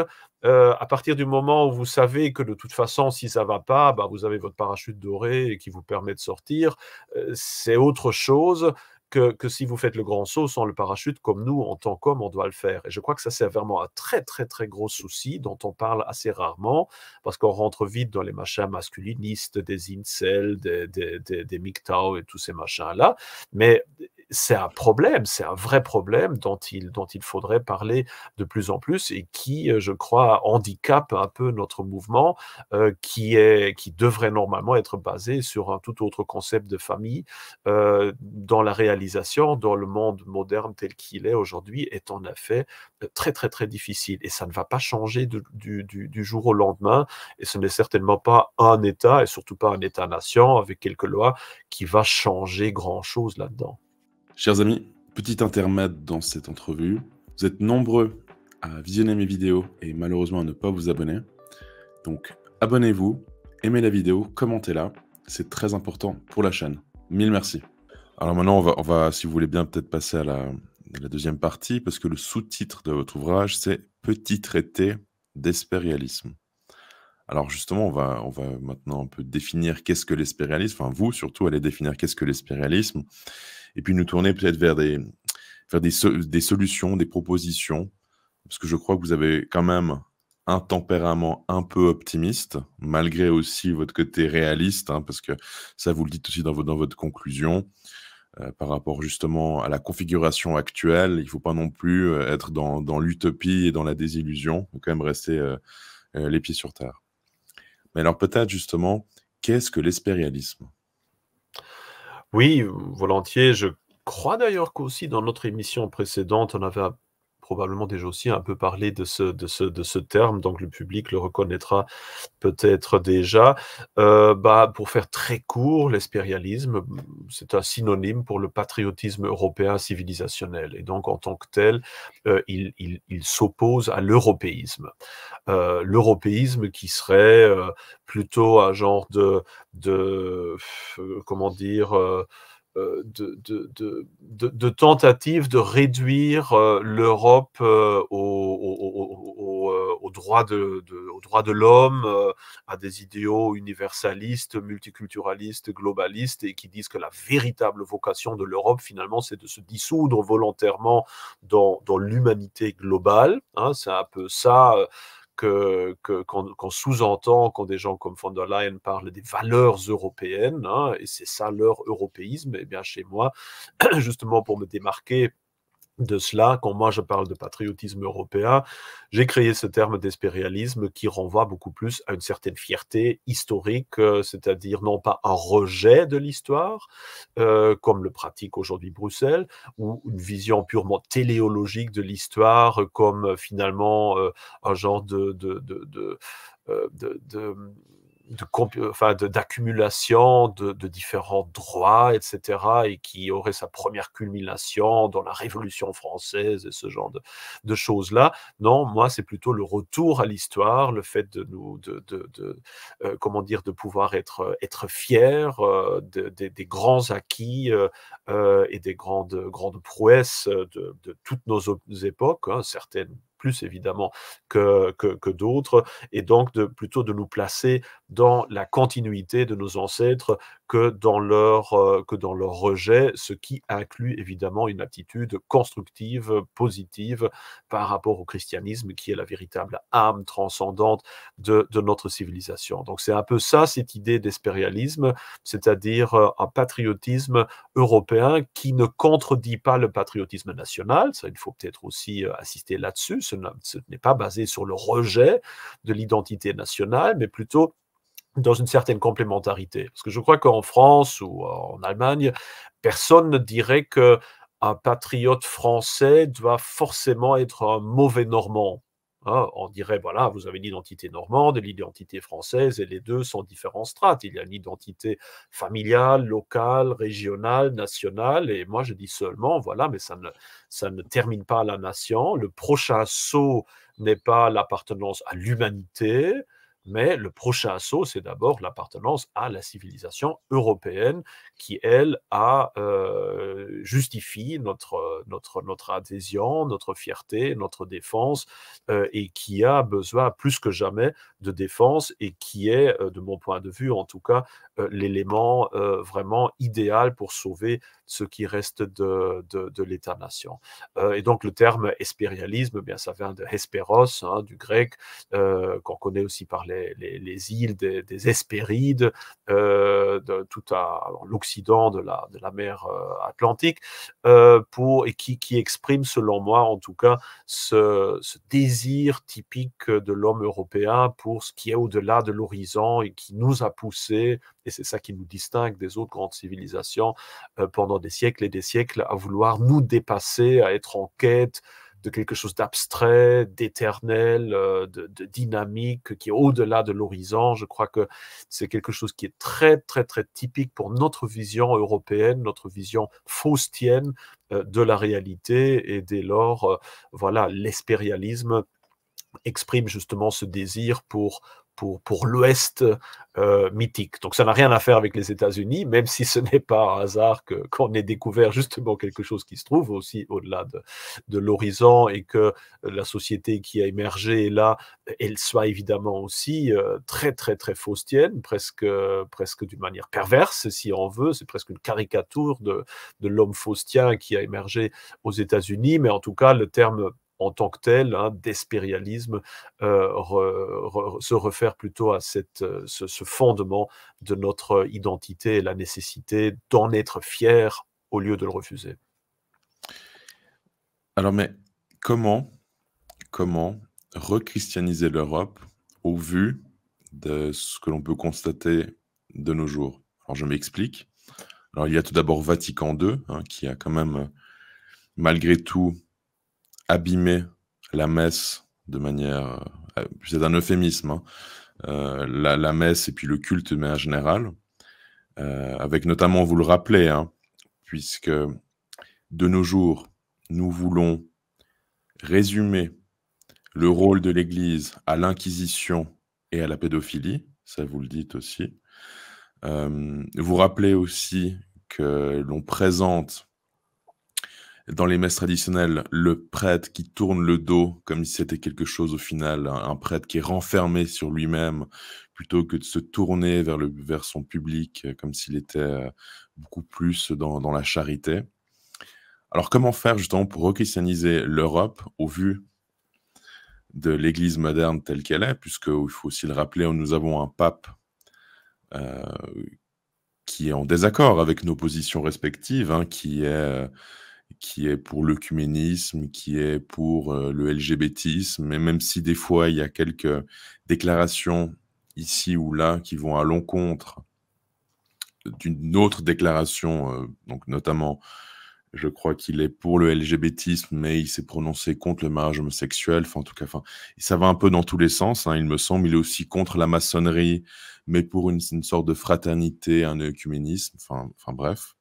euh, à partir du moment où vous savez que de toute façon, si ça va pas, ben, vous avez votre parachute doré qui vous permet de sortir, euh, c'est autre chose que, si vous faites le grand saut sans le parachute, comme nous, en tant qu'hommes, on doit le faire. Et je crois que ça, c'est vraiment un très, très, très gros souci dont on parle assez rarement, parce qu'on rentre vite dans les machins masculinistes, des incels, des, des, des, des MGTOW et tous ces machins-là. Mais c'est un problème, c'est un vrai problème dont il, dont il faudrait parler de plus en plus et qui, euh, je crois, handicape un peu notre mouvement euh, qui, est, qui devrait normalement être basé sur un tout autre concept de famille euh, dans la réalisation, dans le monde moderne tel qu'il est aujourd'hui, est en effet euh, très, très, très difficile. Et ça ne va pas changer du, du jour au lendemain. Et ce n'est certainement pas un État, et surtout pas un État-nation avec quelques lois, qui va changer grand-chose là-dedans. Chers amis, petit intermède dans cette entrevue. Vous êtes nombreux à visionner mes vidéos et malheureusement à ne pas vous abonner. Donc abonnez-vous, aimez la vidéo, commentez-la. C'est très important pour la chaîne. Mille merci. Alors maintenant, on va, si vous voulez bien, peut-être passer à la, deuxième partie, parce que le sous-titre de votre ouvrage, c'est Petit traité d'espérialisme. Alors justement, on va, on va maintenant un peu définir qu'est-ce que l'espérialisme, enfin vous surtout allez définir qu'est-ce que l'espérialisme, et puis nous tourner peut-être vers des, vers des, des solutions, des propositions, parce que je crois que vous avez quand même un tempérament un peu optimiste, malgré aussi votre côté réaliste, hein, parce que ça vous le dites aussi dans, dans votre conclusion, euh, par rapport justement à la configuration actuelle, il ne faut pas non plus euh, être dans, l'utopie et dans la désillusion, il faut quand même rester euh, les pieds sur terre. Mais alors peut-être justement, qu'est-ce que l'espérialisme oui, volontiers. Je crois d'ailleurs qu'aussi dans notre émission précédente, on avait probablement déjà aussi un peu parlé de ce, de ce, de ce terme, donc le public le reconnaîtra peut-être déjà. Euh, bah, pour faire très court, l'espérialisme, c'est un synonyme pour le patriotisme européen civilisationnel. Et donc, en tant que tel, euh, il, il, s'oppose à l'européisme. Euh, l'européisme qui serait plutôt un genre de, de comment dire, euh, de, de, de, tentatives de réduire euh, l'Europe euh, au, au, droit de, de l'homme, à des idéaux universalistes, multiculturalistes, globalistes, et qui disent que la véritable vocation de l'Europe, finalement, c'est de se dissoudre volontairement dans, l'humanité globale. Hein. c'est un peu ça qu'on que, sous-entend quand des gens comme von der Leyen parlent des valeurs européennes, hein, et c'est ça leur européisme, et eh bien chez moi, (clears throat) justement pour me démarquer de cela, quand moi je parle de patriotisme européen, j'ai créé ce terme d'espérialisme qui renvoie beaucoup plus à une certaine fierté historique, euh, c'est-à-dire non pas un rejet de l'histoire, euh, comme le pratique aujourd'hui Bruxelles, ou une vision purement téléologique de l'histoire, comme euh, finalement un genre de d'accumulation de, de, de, différents droits, etc., et qui aurait sa première culmination dans la Révolution française et ce genre de, de choses-là. Non, moi, c'est plutôt le retour à l'histoire, le fait de nous, de, de euh, comment dire, de pouvoir être, être fier euh, des grands acquis euh, et des grandes, grandes prouesses de, toutes nos époques, hein, certaines plus évidemment que, que, que d'autres, et donc de, plutôt de nous placer dans la continuité de nos ancêtres que dans leur, euh, que dans leur rejet, ce qui inclut évidemment une attitude constructive, positive par rapport au christianisme qui est la véritable âme transcendante de, de notre civilisation. Donc c'est un peu ça, cette idée d'espérialisme, c'est-à-dire euh, un patriotisme européen qui ne contredit pas le patriotisme national, ça il faut peut-être aussi assister euh, là-dessus, ce n'est pas basé sur le rejet de l'identité nationale, mais plutôt dans une certaine complémentarité. Parce que je crois qu'en France ou en Allemagne, personne ne dirait que un patriote français doit forcément être un mauvais normand. Hein. on dirait, voilà, vous avez l'identité normande et l'identité française, et les deux sont différentes strates. Il y a une identité familiale, locale, régionale, nationale, et moi je dis seulement, voilà, mais ça ne, ça ne termine pas la nation. Le prochain saut n'est pas l'appartenance à l'humanité, mais le prochain assaut, c'est d'abord l'appartenance à la civilisation européenne qui, elle, a, euh, justifie notre, notre, notre adhésion, notre fierté, notre défense, euh, et qui a besoin plus que jamais de défense et qui est, euh, de mon point de vue en tout cas, euh, l'élément vraiment idéal pour sauver ce qui reste de, de, l'État-nation. et donc le terme espérialisme, eh bien, ça vient de hesperos, hein, du grec, qu'on connaît aussi par les, îles des, Hespérides, euh, tout à l'occident de la, de la mer euh, Atlantique, euh, pour, et qui, qui, exprime, selon moi en tout cas, ce, désir typique de l'homme européen pour ce qui est au-delà de l'horizon et qui nous a poussés, et c'est ça qui nous distingue des autres grandes civilisations pendant des siècles et des siècles, à vouloir nous dépasser, à être en quête de quelque chose d'abstrait, d'éternel, euh, de, dynamique, qui est au-delà de l'horizon. Je crois que c'est quelque chose qui est très, très, très typique pour notre vision européenne, notre vision faustienne euh, de la réalité. Et dès lors, euh, voilà, l'espérialisme exprime justement ce désir pour pour, pour l'Ouest euh, mythique. Donc ça n'a rien à faire avec les États-Unis, même si ce n'est pas un hasard que, qu'on ait découvert justement quelque chose qui se trouve aussi au-delà de, de l'horizon et que la société qui a émergé là, elle soit évidemment aussi euh, très très très faustienne, presque, presque d'une manière perverse si on veut, c'est presque une caricature de, de l'homme faustien qui a émergé aux États-Unis, mais en tout cas le terme en tant que tel, hein, d'espérialisme, euh, se refaire plutôt à cette, euh, ce, fondement de notre identité et la nécessité d'en être fier au lieu de le refuser. Alors, mais comment, comment rechristianiser l'Europe au vu de ce que l'on peut constater de nos jours Alors, je m'explique. Alors, il y a tout d'abord Vatican II, hein, qui a quand même, malgré tout, abîmer la messe de manière. Euh, c'est un euphémisme, hein. euh, la, messe et puis le culte, mais en général, euh, avec notamment, vous le rappelez, hein, puisque de nos jours, nous voulons résumer le rôle de l'Église à l'Inquisition et à la pédophilie, ça vous le dites aussi. vous rappelez aussi que l'on présente dans les messes traditionnelles, le prêtre qui tourne le dos comme si c'était quelque chose au final, un prêtre qui est renfermé sur lui-même plutôt que de se tourner vers, le, vers son public euh, comme s'il était euh, beaucoup plus dans, dans, la charité. Alors comment faire justement pour rechristianiser l'Europe au vu de l'Église moderne telle qu'elle est, puisque il faut aussi le rappeler, nous avons un pape euh, qui est en désaccord avec nos positions respectives, hein, qui est qui est pour l'œcuménisme, qui est pour euh, le LGBTisme, mais même si des fois il y a quelques déclarations ici ou là qui vont à l'encontre d'une autre déclaration, euh, donc notamment, je crois qu'il est pour le LGBTisme, mais il s'est prononcé contre le mariage homosexuel, enfin en tout cas, enfin, ça va un peu dans tous les sens, hein, il me semble, il est aussi contre la maçonnerie, mais pour une, sorte de fraternité, un œcuménisme, enfin bref.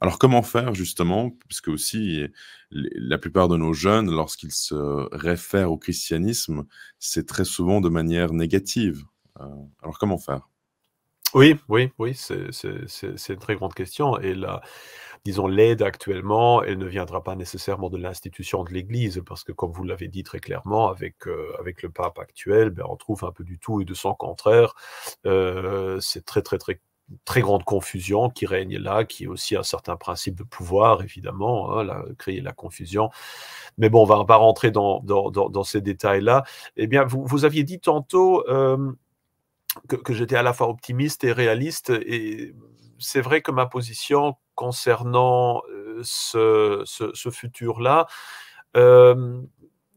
Alors comment faire justement, puisque aussi la plupart de nos jeunes, lorsqu'ils se réfèrent au christianisme, c'est très souvent de manière négative. Euh, alors comment faire oui, oui, oui, c'est une très grande question. Et là, disons, l'aide actuellement, elle ne viendra pas nécessairement de l'institution de l'Église, parce que comme vous l'avez dit très clairement, avec, euh, avec le pape actuel, ben, on trouve un peu du tout et de son contraire. Euh, c'est très, très, très très grande confusion qui règne là, qui est aussi un certain principe de pouvoir, évidemment, hein, créer la confusion. Mais bon, on ne va pas rentrer dans, ces détails-là. Eh bien, vous, aviez dit tantôt euh, que, j'étais à la fois optimiste et réaliste, et c'est vrai que ma position concernant euh, ce, futur-là, euh,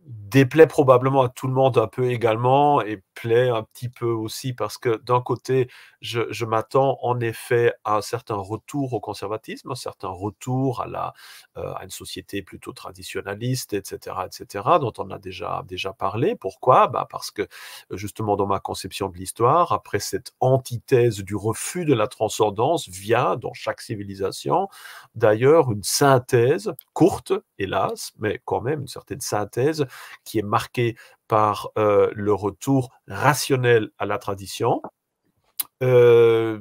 déplaît probablement à tout le monde un peu également et plaît un petit peu aussi parce que d'un côté, je, m'attends en effet à un certain retour au conservatisme, un certain retour à, la, euh, à une société plutôt traditionnaliste, etc., etc., dont on a déjà, déjà parlé. Pourquoi bah Parce que euh, justement dans ma conception de l'histoire, après cette antithèse du refus de la transcendance, vient dans chaque civilisation d'ailleurs une synthèse courte, hélas, mais quand même une certaine synthèse qui est marqué par euh, le retour rationnel à la tradition. Euh,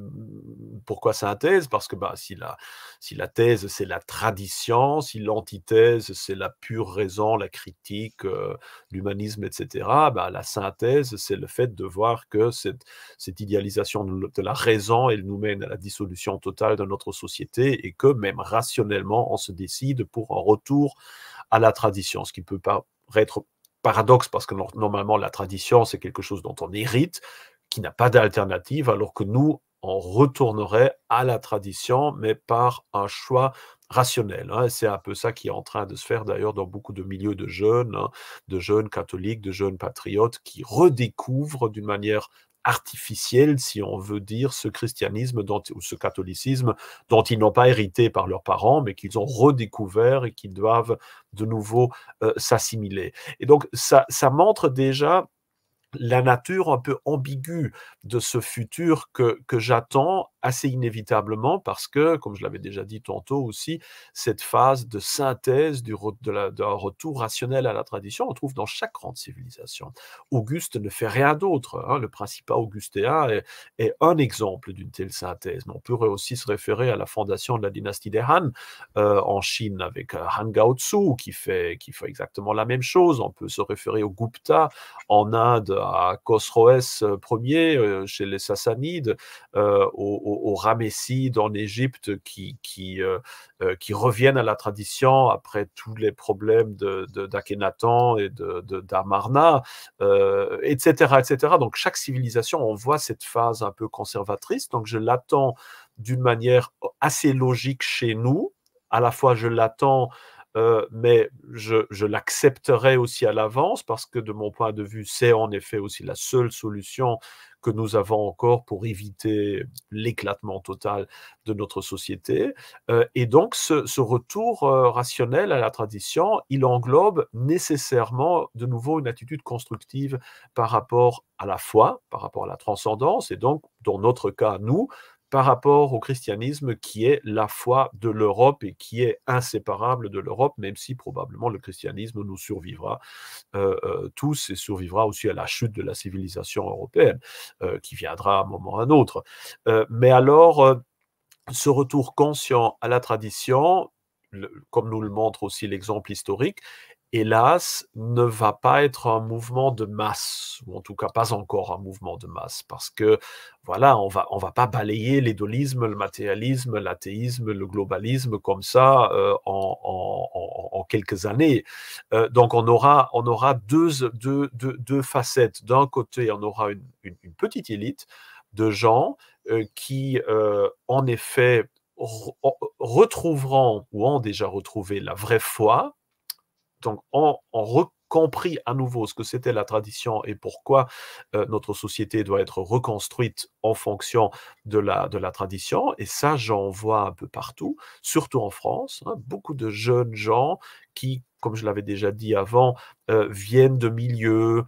pourquoi synthèse Parce que bah, si, la, thèse, c'est la tradition, si l'antithèse, c'est la pure raison, la critique, euh, l'humanisme, etc., bah, la synthèse, c'est le fait de voir que cette, cette idéalisation de la raison, elle nous mène à la dissolution totale de notre société et que même rationnellement, on se décide pour un retour à la tradition, ce qui peut paraître paradoxe parce que normalement la tradition c'est quelque chose dont on hérite, qui n'a pas d'alternative, alors que nous, on retournerait à la tradition, mais par un choix rationnel. Hein. C'est un peu ça qui est en train de se faire d'ailleurs dans beaucoup de milieux de jeunes, hein, de jeunes catholiques, de jeunes patriotes qui redécouvrent d'une manière artificielle, si on veut dire, ce christianisme ou ce catholicisme dont ils n'ont pas hérité par leurs parents, mais qu'ils ont redécouvert et qu'ils doivent de nouveau euh, s'assimiler. Et donc, ça, ça montre déjà la nature un peu ambiguë de ce futur que, que j'attends assez inévitablement parce que, comme je l'avais déjà dit tantôt aussi, cette phase de synthèse d'un de retour rationnel à la tradition, on trouve dans chaque grande civilisation. Auguste ne fait rien d'autre. Hein. Le principat augustéen est, un exemple d'une telle synthèse. on pourrait aussi se référer à la fondation de la dynastie des Han euh, en Chine avec euh, Han Gaotzu qui fait, qui fait exactement la même chose. On peut se référer au Gupta en Inde à Khosroès euh, Ier euh, chez les Sassanides, euh, au, au, en Égypte qui, qui, qui reviennent à la tradition après tous les problèmes d'Akhenaton de, et d'Amarna, etc., etc. Donc chaque civilisation, on voit cette phase un peu conservatrice. Donc je l'attends d'une manière assez logique chez nous. À la fois, je l'attends euh, mais je, l'accepterai aussi à l'avance parce que de mon point de vue, c'est en effet aussi la seule solution que nous avons encore pour éviter l'éclatement total de notre société. Euh, et donc, ce, retour euh, rationnel à la tradition, il englobe nécessairement de nouveau une attitude constructive par rapport à la foi, par rapport à la transcendance, et donc, dans notre cas, nous, par rapport au christianisme qui est la foi de l'Europe et qui est inséparable de l'Europe, même si probablement le christianisme nous survivra euh, euh, tous et survivra aussi à la chute de la civilisation européenne, euh, qui viendra à un moment ou à un autre. mais alors, ce retour conscient à la tradition, comme nous le montre aussi l'exemple historique, hélas, ne va pas être un mouvement de masse, ou en tout cas pas encore un mouvement de masse, parce que voilà, on va, on va pas balayer l'édolisme, le matérialisme, l'athéisme, le globalisme comme ça euh, en, quelques années. Euh, donc on aura, on aura deux, facettes. D'un côté, on aura une, petite élite de gens euh, qui, en effet, retrouveront ou ont déjà retrouvé la vraie foi, donc, on, on à nouveau ce que c'était la tradition et pourquoi euh, notre société doit être reconstruite en fonction de la, de la tradition. Et ça, j'en vois un peu partout, surtout en France. Hein. beaucoup de jeunes gens qui, comme je l'avais déjà dit avant, euh, viennent de milieux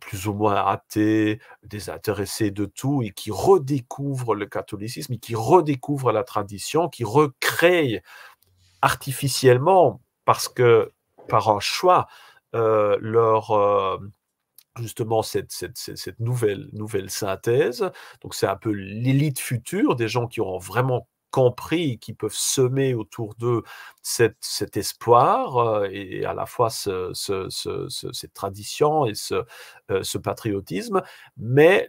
plus ou moins athées, désintéressés de tout, et qui redécouvrent le catholicisme, et qui redécouvrent la tradition, qui recréent artificiellement, parce que par un choix leur euh, justement cette, nouvelle, synthèse. Donc c'est un peu l'élite future des gens qui auront vraiment compris, qui peuvent semer autour d'eux cet, espoir euh, et à la fois cette tradition et euh, ce patriotisme. Mais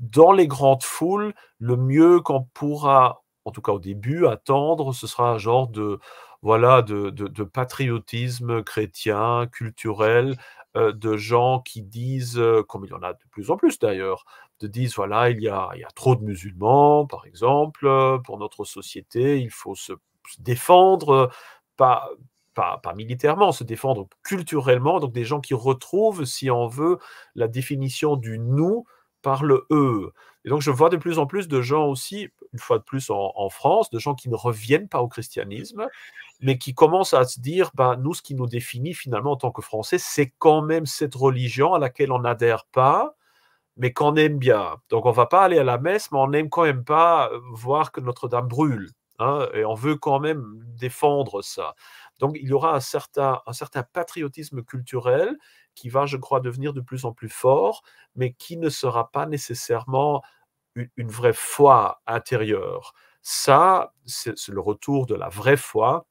dans les grandes foules, le mieux qu'on pourra, en tout cas au début, attendre, ce sera un genre de voilà, de, patriotisme chrétien, culturel, euh, de gens qui disent, euh, comme il y en a de plus en plus d'ailleurs, de disent, voilà, il y, a, trop de musulmans, par exemple, euh, pour notre société, il faut se, défendre, pas, pas, militairement, se défendre culturellement, donc des gens qui retrouvent, si on veut, la définition du nous par eux, e. Et donc, je vois de plus en plus de gens aussi, une fois de plus en, France, de gens qui ne reviennent pas au christianisme, mais qui commencent à se dire, ben, nous, ce qui nous définit finalement en tant que Français, c'est quand même cette religion à laquelle on n'adhère pas, mais qu'on aime bien. Donc, on va pas aller à la messe, mais on n'aime quand même pas euh, voir que Notre-Dame brûle. Hein, et on veut quand même défendre ça. Donc il y aura un certain, patriotisme culturel qui va, je crois, devenir de plus en plus fort, mais qui ne sera pas nécessairement une, vraie foi intérieure. Ça, c'est le retour de la vraie foi.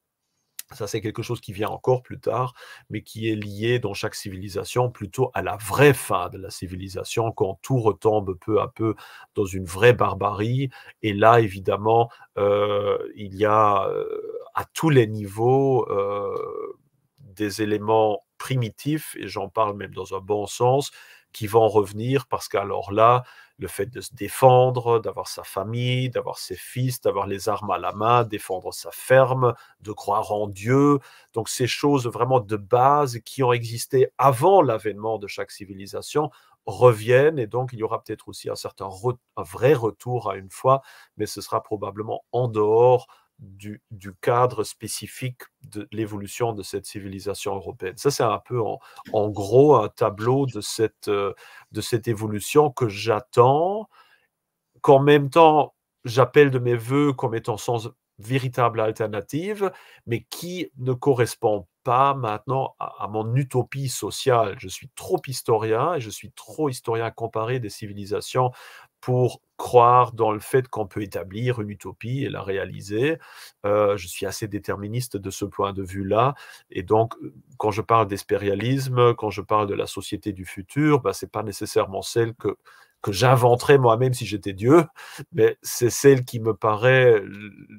Ça, c'est quelque chose qui vient encore plus tard, mais qui est lié dans chaque civilisation plutôt à la vraie fin de la civilisation, quand tout retombe peu à peu dans une vraie barbarie. Et là, évidemment, euh, il y a euh, à tous les niveaux euh, des éléments primitifs, et j'en parle même dans un bon sens, qui vont revenir parce qu'alors là, le fait de se défendre, d'avoir sa famille, d'avoir ses fils, d'avoir les armes à la main, défendre sa ferme, de croire en Dieu. Donc ces choses vraiment de base qui ont existé avant l'avènement de chaque civilisation reviennent et donc il y aura peut-être aussi un certain vrai retour à une fois, mais ce sera probablement en dehors du, cadre spécifique de l'évolution de cette civilisation européenne. Ça, c'est un peu en, gros un tableau de cette, euh, de cette évolution que j'attends, qu'en même temps, j'appelle de mes voeux comme étant sans véritable alternative, mais qui ne correspond pas maintenant à, mon utopie sociale. Je suis trop historien et je suis trop historien comparé des civilisations pour croire dans le fait qu'on peut établir une utopie et la réaliser. Euh, je suis assez déterministe de ce point de vue-là. Et donc, euh, quand je parle d'espérialisme, quand je parle de la société du futur, ben, bah, ce n'est pas nécessairement celle que, que j'inventerais moi-même si j'étais Dieu, mais c'est celle qui me paraît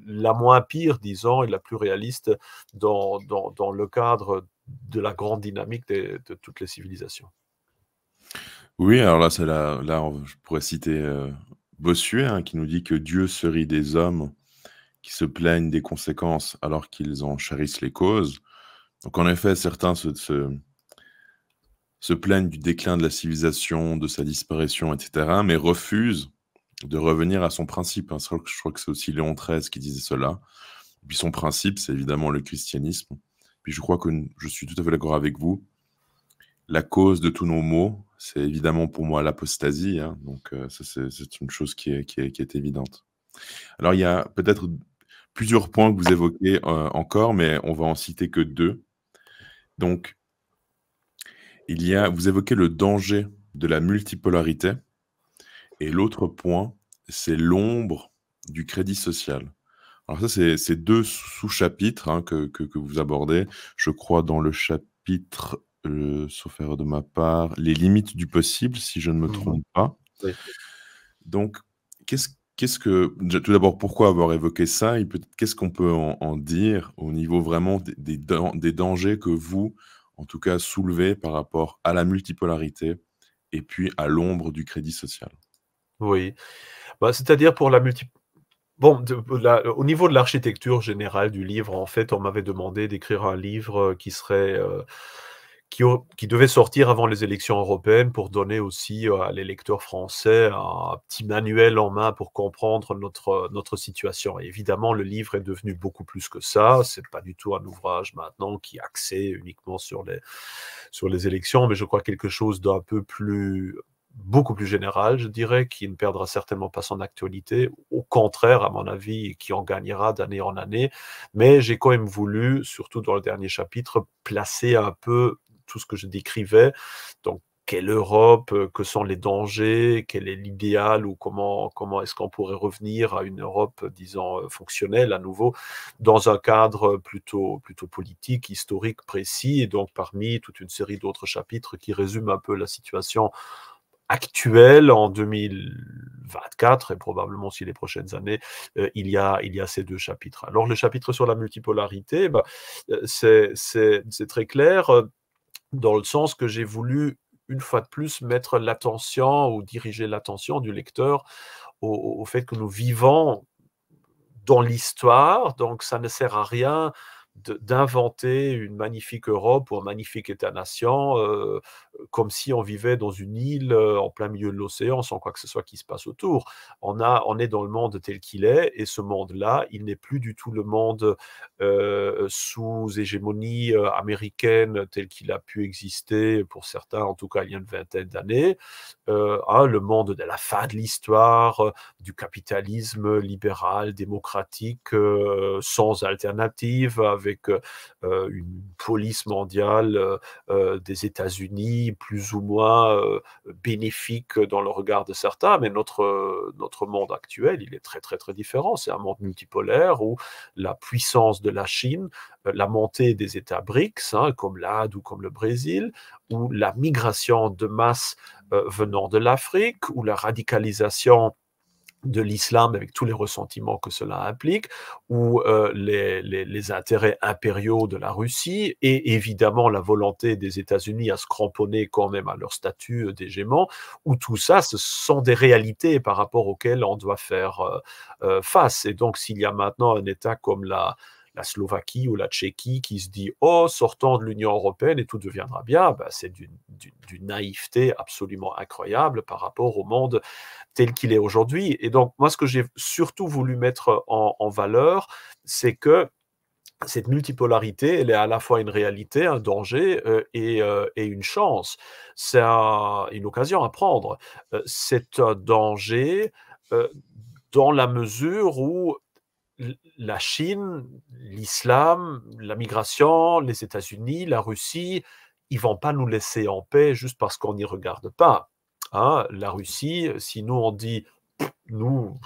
la moins pire, disons, et la plus réaliste dans, dans, le cadre de la grande dynamique de, toutes les civilisations. Oui, alors là, c'est là, là, je pourrais citer euh, Bossuet, hein, qui nous dit que Dieu se rit des hommes qui se plaignent des conséquences alors qu'ils en charissent les causes. Donc en effet, certains se, plaignent du déclin de la civilisation, de sa disparition, etc., mais refusent de revenir à son principe. Hein. Je crois que c'est aussi Léon XIII qui disait cela. puis son principe, c'est évidemment le christianisme. Puis je crois que je suis tout à fait d'accord avec vous. La cause de tous nos maux, c'est évidemment pour moi l'apostasie. Hein, donc, euh, c'est une chose qui est, qui, évidente. Alors, il y a peut-être plusieurs points que vous évoquez euh, encore, mais on va en citer que deux. Donc, il y a, vous évoquez le danger de la multipolarité. Et l'autre point, c'est l'ombre du crédit social. Alors ça, c'est deux sous-chapitres hein, que, vous abordez, je crois, dans le chapitre le sauf de ma part, les limites du possible, si je ne me mmh trompe pas. Donc, qu'est-ce que, tout d'abord, pourquoi avoir évoqué ça et qu'est-ce qu'on peut en, dire au niveau vraiment des, dangers que vous, en tout cas, soulevez par rapport à la multipolarité et puis à l'ombre du crédit social Oui, bah, c'est-à-dire pour la multi Bon, au niveau de l'architecture générale du livre, en fait, on m'avait demandé d'écrire un livre euh, qui serait euh, qui, devait sortir avant les élections européennes pour donner aussi euh, à l'électeur français un petit manuel en main pour comprendre notre, notre situation. évidemment, le livre est devenu beaucoup plus que ça. Ce n'est pas du tout un ouvrage maintenant qui est axé uniquement sur les, sur les élections, mais je crois quelque chose d'un peu plus beaucoup plus général, je dirais, qui ne perdra certainement pas son actualité, au contraire, à mon avis, qui en gagnera d'année en année. Mais j'ai quand même voulu, surtout dans le dernier chapitre, placer un peu tout ce que je décrivais. Donc, quelle Europe, euh, que sont les dangers, quel est l'idéal ou comment, comment est-ce qu'on pourrait revenir à une Europe, euh, disons, euh, fonctionnelle à nouveau, dans un cadre plutôt, plutôt politique, historique, précis, et donc parmi toute une série d'autres chapitres qui résument un peu la situation actuelle en 2024 et probablement aussi les prochaines années, il, y a, il y a ces deux chapitres. Alors le chapitre sur la multipolarité, eh ben, c'est c'est très clair dans le sens que j'ai voulu, une fois de plus, mettre l'attention ou diriger l'attention du lecteur au, fait que nous vivons dans l'histoire, donc ça ne sert à rien d'inventer une magnifique Europe ou un magnifique État-nation, euh, comme si on vivait dans une île euh, en plein milieu de l'océan, sans quoi que ce soit qui se passe autour. On, a, on est dans le monde tel qu'il est, et ce monde-là, il n'est plus du tout le monde euh, sous hégémonie américaine tel qu'il a pu exister, pour certains en tout cas il y a une vingtaine d'années, hein, le monde de la fin de l'histoire, du capitalisme libéral, démocratique, sans alternative, avec avec euh, euh, une police mondiale euh, des États-Unis plus ou moins bénéfique dans le regard de certains, mais notre, notre monde actuel, il est très très très différent. C'est un monde multipolaire où la puissance de la Chine, la montée des États BRICS, hein, comme l'Inde ou comme le Brésil, ou la migration de masse venant de l'Afrique, ou la radicalisation de l'islam avec tous les ressentiments que cela implique, ou euh, les, intérêts impériaux de la Russie, et évidemment la volonté des États-Unis à se cramponner quand même à leur statut euh, d'hégémon, où tout ça, ce sont des réalités par rapport auxquelles on doit faire euh, face. Et donc s'il y a maintenant un État comme la, la Slovaquie ou la Tchéquie qui se dit Oh, sortons de l'Union européenne et tout deviendra bien, bah, c'est d'une naïveté absolument incroyable par rapport au monde tel qu'il est aujourd'hui. Et donc, moi, ce que j'ai surtout voulu mettre en, valeur, c'est que cette multipolarité, elle est à la fois une réalité, un danger euh, euh, et, une chance. C'est une occasion à prendre. Euh, c'est un danger dans la mesure où la Chine, l'islam, la migration, les États-Unis, la Russie, ils vont pas nous laisser en paix juste parce qu'on n'y regarde pas. Hein. La Russie, si nous on dit nous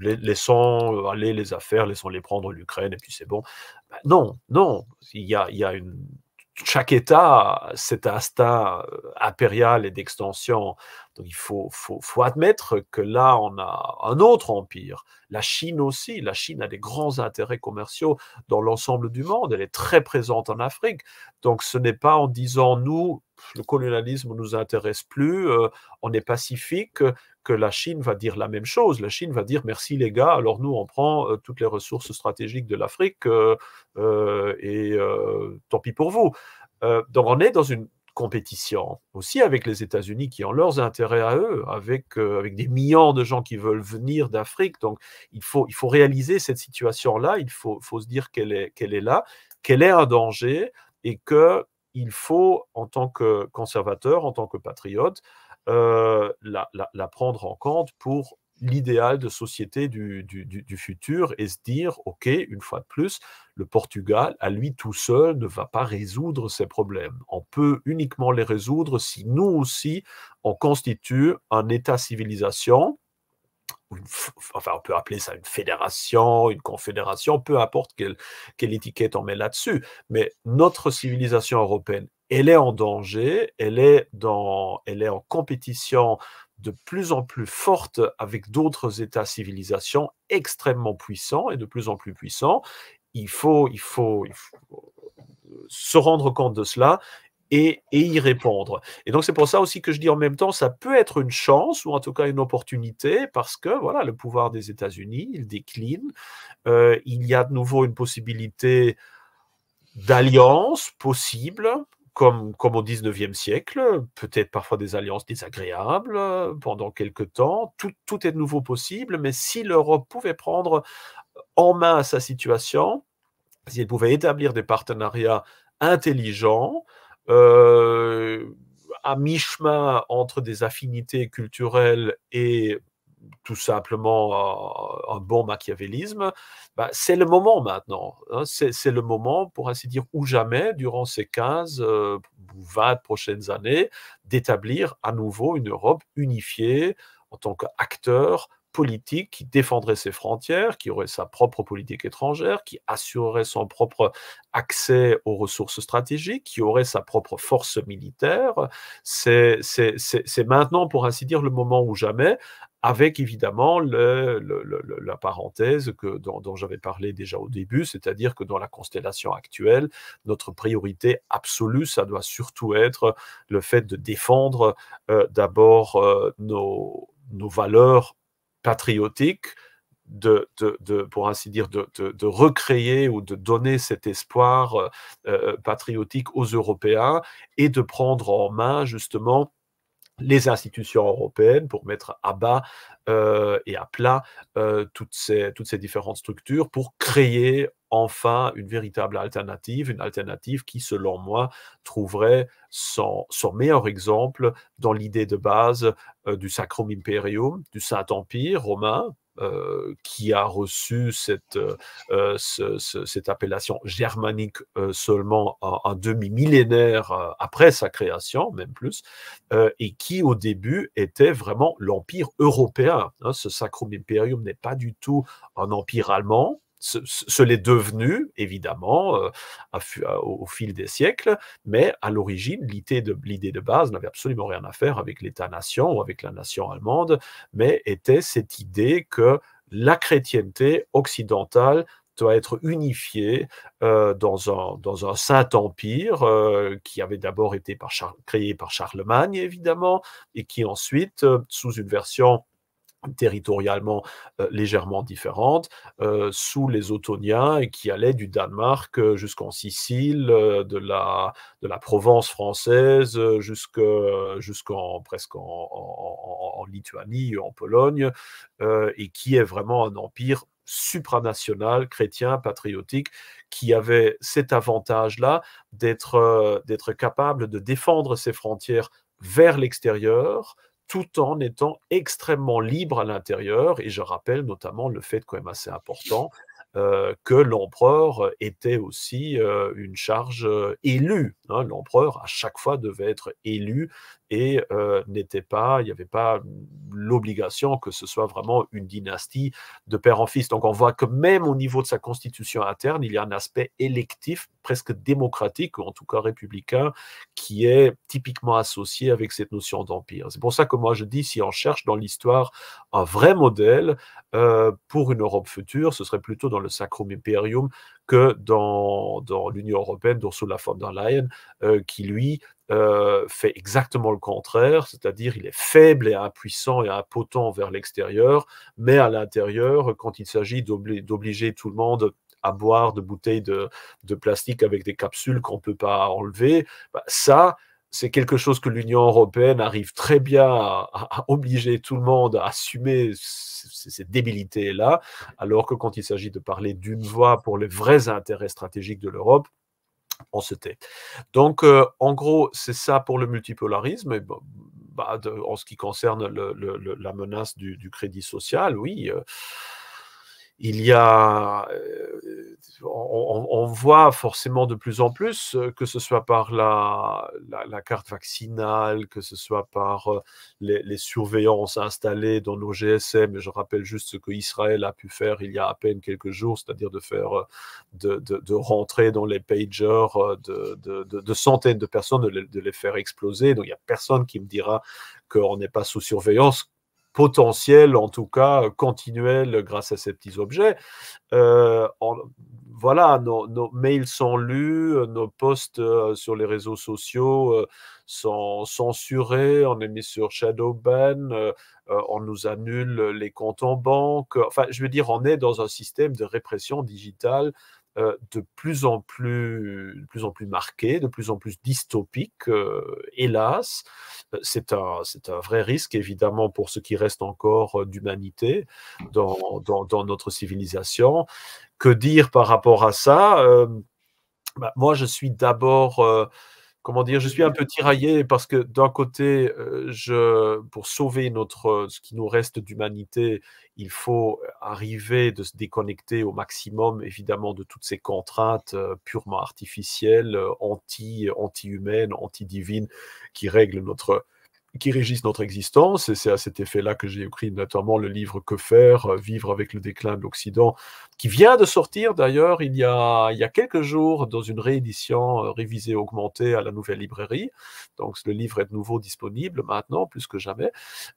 laissons aller les affaires, laissons les prendre l'Ukraine et puis c'est bon. Ben non, non, il y a, il y a une, chaque État, cet instinct euh, impérial et d'extension. Donc il faut, faut, faut, admettre que là, on a un autre empire. La Chine aussi. La Chine a des grands intérêts commerciaux dans l'ensemble du monde. Elle est très présente en Afrique. Donc ce n'est pas en disant, nous, le colonialisme ne nous intéresse plus, euh, on est pacifique, la Chine va dire la même chose. La Chine va dire merci les gars, alors nous on prend euh, toutes les ressources stratégiques de l'Afrique euh, euh, et tant pis pour vous. donc on est dans une compétition aussi avec les États-Unis qui ont leurs intérêts à eux, avec, avec des millions de gens qui veulent venir d'Afrique. Donc il faut, il faut réaliser cette situation-là, il faut, faut se dire qu'elle est, qu'elle est là, qu'elle est un danger et que il faut, en tant que conservateur, en tant que patriote, euh, la, prendre en compte pour l'idéal de société du, futur et se dire, OK, une fois de plus, le Portugal, à lui tout seul, ne va pas résoudre ses problèmes. On peut uniquement les résoudre si nous aussi, on constitue un État-civilisation, enfin, on peut appeler ça une fédération, une confédération, peu importe quelle, quelle étiquette on met là-dessus, mais notre civilisation européenne elle est en danger, elle est, dans, elle est en compétition de plus en plus forte avec d'autres États civilisations extrêmement puissants et de plus en plus puissants. Il faut, il faut, euh, se rendre compte de cela et, y répondre. Et donc c'est pour ça aussi que je dis en même temps, ça peut être une chance ou en tout cas une opportunité parce que voilà, le pouvoir des États-Unis, il décline. Euh, il y a de nouveau une possibilité d'alliance possible comme, au XIXe siècle, peut-être parfois des alliances désagréables euh, pendant quelque temps. Tout, est de nouveau possible, mais si l'Europe pouvait prendre euh, en main sa situation, si elle pouvait établir des partenariats intelligents, euh, à mi-chemin entre des affinités culturelles et tout simplement euh, un bon machiavélisme, bah, c'est le moment maintenant. Hein. c'est le moment, pour ainsi dire, ou jamais, durant ces 15 euh, ou 20 prochaines années, d'établir à nouveau une Europe unifiée en tant qu'acteur politique qui défendrait ses frontières, qui aurait sa propre politique étrangère, qui assurerait son propre accès aux ressources stratégiques, qui aurait sa propre force militaire. C'est maintenant, pour ainsi dire, le moment ou jamais, avec évidemment la parenthèse que, dont, j'avais parlé déjà au début, c'est-à-dire que dans la constellation actuelle, notre priorité absolue, ça doit surtout être le fait de défendre euh, d'abord euh, nos, nos, valeurs patriotiques, de, pour ainsi dire, de, recréer ou de donner cet espoir euh, patriotique aux Européens et de prendre en main justement les institutions européennes pour mettre à bas euh, et à plat euh, toutes, ces, toutes ces différentes structures pour créer enfin une véritable alternative, une alternative qui, selon moi, trouverait son, son meilleur exemple dans l'idée de base euh, du Sacrum Imperium, du Saint-Empire romain, euh, qui a reçu cette, euh, euh, cette appellation germanique seulement un, demi-millénaire après sa création, même plus, et qui au début était vraiment l'empire européen. Hein. ce Sacrum Imperium n'est pas du tout un empire allemand, ce l'est devenu, évidemment, euh, au, fil des siècles, mais à l'origine, l'idée de, base n'avait absolument rien à faire avec l'État-nation ou avec la nation allemande, mais était cette idée que la chrétienté occidentale doit être unifiée euh, dans, un, saint empire euh, qui avait d'abord été créé par Charlemagne, évidemment, et qui ensuite, sous une version territorialement légèrement différentes, sous les Ottoniens et qui allaient du Danemark jusqu'en Sicile, de, la, Provence française jusqu'en presque en, en, Lituanie, en Pologne, et qui est vraiment un empire supranational, chrétien, patriotique, qui avait cet avantage-là d'être capable de défendre ses frontières vers l'extérieur, tout en étant extrêmement libre à l'intérieur. Et je rappelle notamment le fait quand même assez important euh, que l'empereur était aussi euh, une charge euh, élue. Hein. L'empereur, à chaque fois, devait être élu et euh, n'était pas, il n'y avait pas l'obligation que ce soit vraiment une dynastie de père en fils. Donc on voit que même au niveau de sa constitution interne, il y a un aspect électif, presque démocratique, ou en tout cas républicain, qui est typiquement associé avec cette notion d'empire. C'est pour ça que moi je dis, si on cherche dans l'histoire un vrai modèle euh, pour une Europe future, ce serait plutôt dans le Sacrum Imperium que dans, l'Union européenne d'Ursula von der Leyen, euh, qui lui euh, fait exactement le contraire, c'est-à-dire il est faible et impuissant et impotent vers l'extérieur, mais à l'intérieur, quand il s'agit d'obliger tout le monde à boire de bouteilles de, plastique avec des capsules qu'on ne peut pas enlever, bah, ça, c'est quelque chose que l'Union européenne arrive très bien à, à, obliger tout le monde à assumer cette débilité là alors que quand il s'agit de parler d'une voix pour les vrais intérêts stratégiques de l'Europe, on tait. Donc, euh, en gros, c'est ça pour le multipolarisme. Bah, en ce qui concerne la menace du crédit social, oui, euh, il y a, euh, on, voit forcément de plus en plus, euh, que ce soit par la, carte vaccinale, que ce soit par euh, les, surveillances installées dans nos GSM. Je rappelle juste ce qu'Israël a pu faire il y a à peine quelques jours, c'est-à-dire de faire, de, rentrer dans les pagers de, centaines de personnes, de les, les faire exploser. Donc il n'y a personne qui me dira qu'on n'est pas sous surveillance potentiel, en tout cas continuel, grâce à ces petits objets. Euh, voilà, nos, mails sont lus, nos posts euh, sur les réseaux sociaux euh, sont censurés, on est mis sur Shadowban, on nous annule les comptes en banque. Enfin, je veux dire, on est dans un système de répression digitale euh, de plus en plus, de plus en plus marqué, de plus en plus dystopique. Euh, hélas, euh, c'est un, c'est un vrai risque évidemment pour ce qui reste encore d'humanité dans, notre civilisation. Que dire par rapport à ça bah, Moi, je suis d'abord comment dire, je suis un peu tiraillé parce que d'un côté, euh, pour sauver notre, euh, ce qui nous reste d'humanité, il faut euh, arriver de se déconnecter au maximum, évidemment, de toutes ces contraintes purement artificielles, anti, anti-humaines, anti-divines, qui règlent notre, qui régissent notre existence, et c'est à cet effet-là que j'ai écrit notamment le livre Que faire, euh, vivre avec le déclin de l'Occident, qui vient de sortir d'ailleurs il, il, y a quelques jours dans une réédition euh, révisée, augmentée à la nouvelle librairie. Donc le livre est de nouveau disponible maintenant, plus que jamais.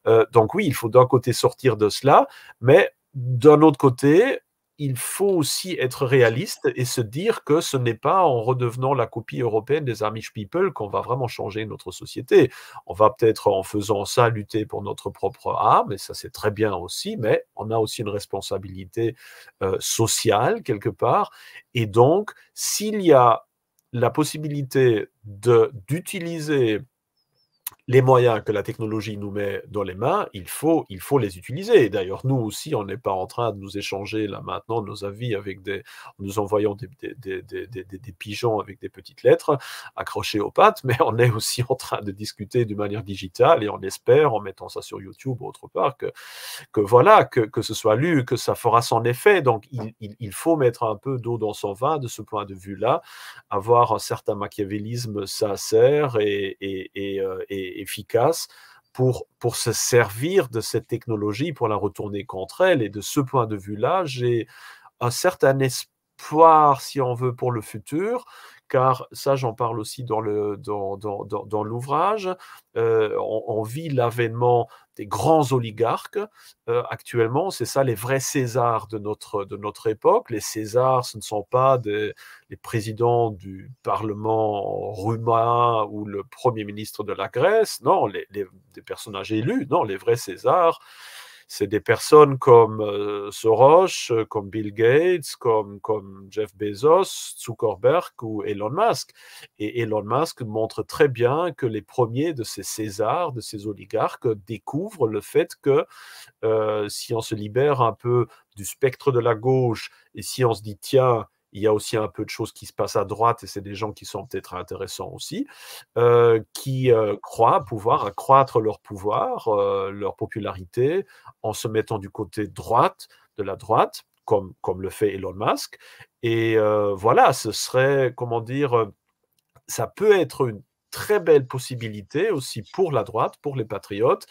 Euh, donc oui, il faut d'un côté sortir de cela, mais d'un autre côté, il faut aussi être réaliste et se dire que ce n'est pas en redevenant la copie européenne des Amish People qu'on va vraiment changer notre société. On va peut-être en faisant ça lutter pour notre propre âme, et ça c'est très bien aussi, mais on a aussi une responsabilité euh, sociale quelque part. Et donc, s'il y a la possibilité d'utiliser les moyens que la technologie nous met dans les mains, il faut, il faut les utiliser. D'ailleurs, nous aussi, on n'est pas en train de nous échanger là maintenant nos avis avec des, en nous envoyant des, des, des, des, pigeons avec des petites lettres accrochées aux pattes, mais on est (laughs) aussi en train de discuter de manière digitale et on espère, en mettant ça sur YouTube ou autre part, que, que voilà, que, que ce soit lu, que ça fera son effet. Donc, il, il, faut mettre un peu d'eau dans son vin de ce point de vue-là, avoir un certain machiavélisme, ça sert et, et euh, efficace pour, pour se servir de cette technologie, pour la retourner contre elle. Et de ce point de vue-là, j'ai un certain espoir, si on veut, pour le futur, car ça, j'en parle aussi dans l'ouvrage, euh, on, vit l'avènement des grands oligarques. Euh, actuellement, c'est ça les vrais Césars de notre, de notre époque. Les Césars, ce ne sont pas les présidents du Parlement roumain ou le Premier ministre de la Grèce, non, les, des personnages élus, non, les vrais Césars, c'est des personnes comme euh, Soros, euh, comme Bill Gates, comme, comme Jeff Bezos, Zuckerberg ou Elon Musk. Et Elon Musk montre très bien que les premiers de ces Césars, de ces oligarques, découvrent le fait que euh, si on se libère un peu du spectre de la gauche et si on se dit, tiens, il y a aussi un peu de choses qui se passent à droite et c'est des gens qui sont peut-être intéressants aussi, euh, qui euh, croient pouvoir accroître leur pouvoir, euh, leur popularité en se mettant du côté droite de la droite, comme, comme le fait Elon Musk. Et voilà, ce serait, comment dire, ça peut être une très belle possibilité aussi pour la droite, pour les patriotes,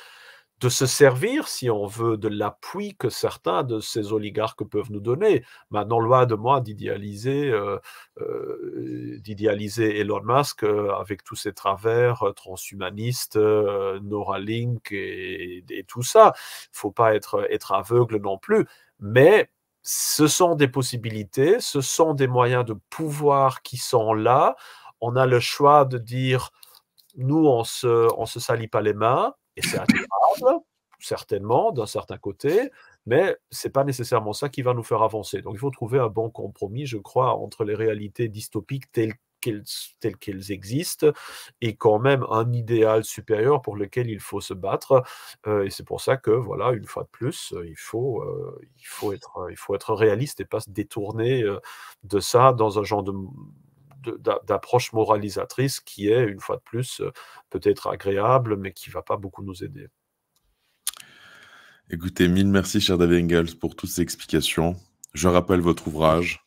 de se servir, si on veut, de l'appui que certains de ces oligarques peuvent nous donner. Maintenant, loin de moi d'idéaliser, euh, euh, Elon Musk euh, avec tous ses travers transhumanistes, Neuralink et, et, tout ça. Il ne faut pas être, être aveugle non plus. Mais ce sont des possibilités, ce sont des moyens de pouvoir qui sont là. On a le choix de dire, nous, on se, on se salit pas les mains et c'est admirable, certainement, d'un certain côté, mais ce n'est pas nécessairement ça qui va nous faire avancer. Donc il faut trouver un bon compromis, je crois, entre les réalités dystopiques telles qu'elles existent et quand même un idéal supérieur pour lequel il faut se battre euh, et c'est pour ça que voilà une fois de plus il faut euh, il faut être il faut être réaliste et pas se détourner euh, de ça dans un genre de d'approche moralisatrice qui est, une fois de plus, euh, peut-être agréable, mais qui ne va pas beaucoup nous aider. Écoutez, mille merci, cher David Engels, pour toutes ces explications. Je rappelle votre ouvrage,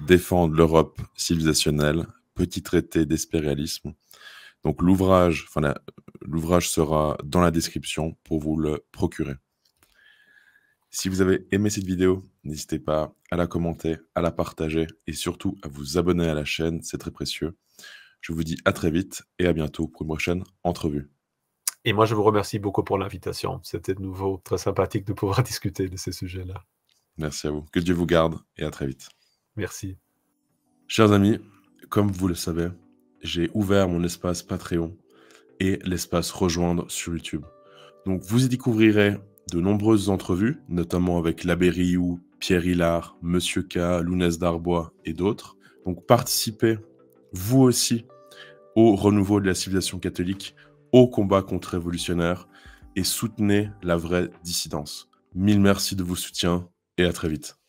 Défendre l'Europe civilisationnelle, petit traité d'espérialisme. Donc l'ouvrage, l'ouvrage sera dans la description pour vous le procurer. Si vous avez aimé cette vidéo, n'hésitez pas à la commenter, à la partager et surtout à vous abonner à la chaîne, c'est très précieux. Je vous dis à très vite et à bientôt pour une prochaine entrevue. Et moi, je vous remercie beaucoup pour l'invitation. C'était de nouveau très sympathique de pouvoir (laughs) discuter de ces sujets-là. Merci à vous. Que Dieu vous garde et à très vite. Merci. Chers amis, comme vous le savez, j'ai ouvert mon espace Patreon et l'espace Rejoindre sur YouTube. Donc, vous y découvrirez de nombreuses entrevues, notamment avec L'abbé Pierre Hillard, Monsieur K, Lounès Darbois et d'autres. Donc participez, vous aussi, au renouveau de la civilisation catholique, au combat contre-révolutionnaire et soutenez la vraie dissidence. Mille merci de vos soutiens et à très vite.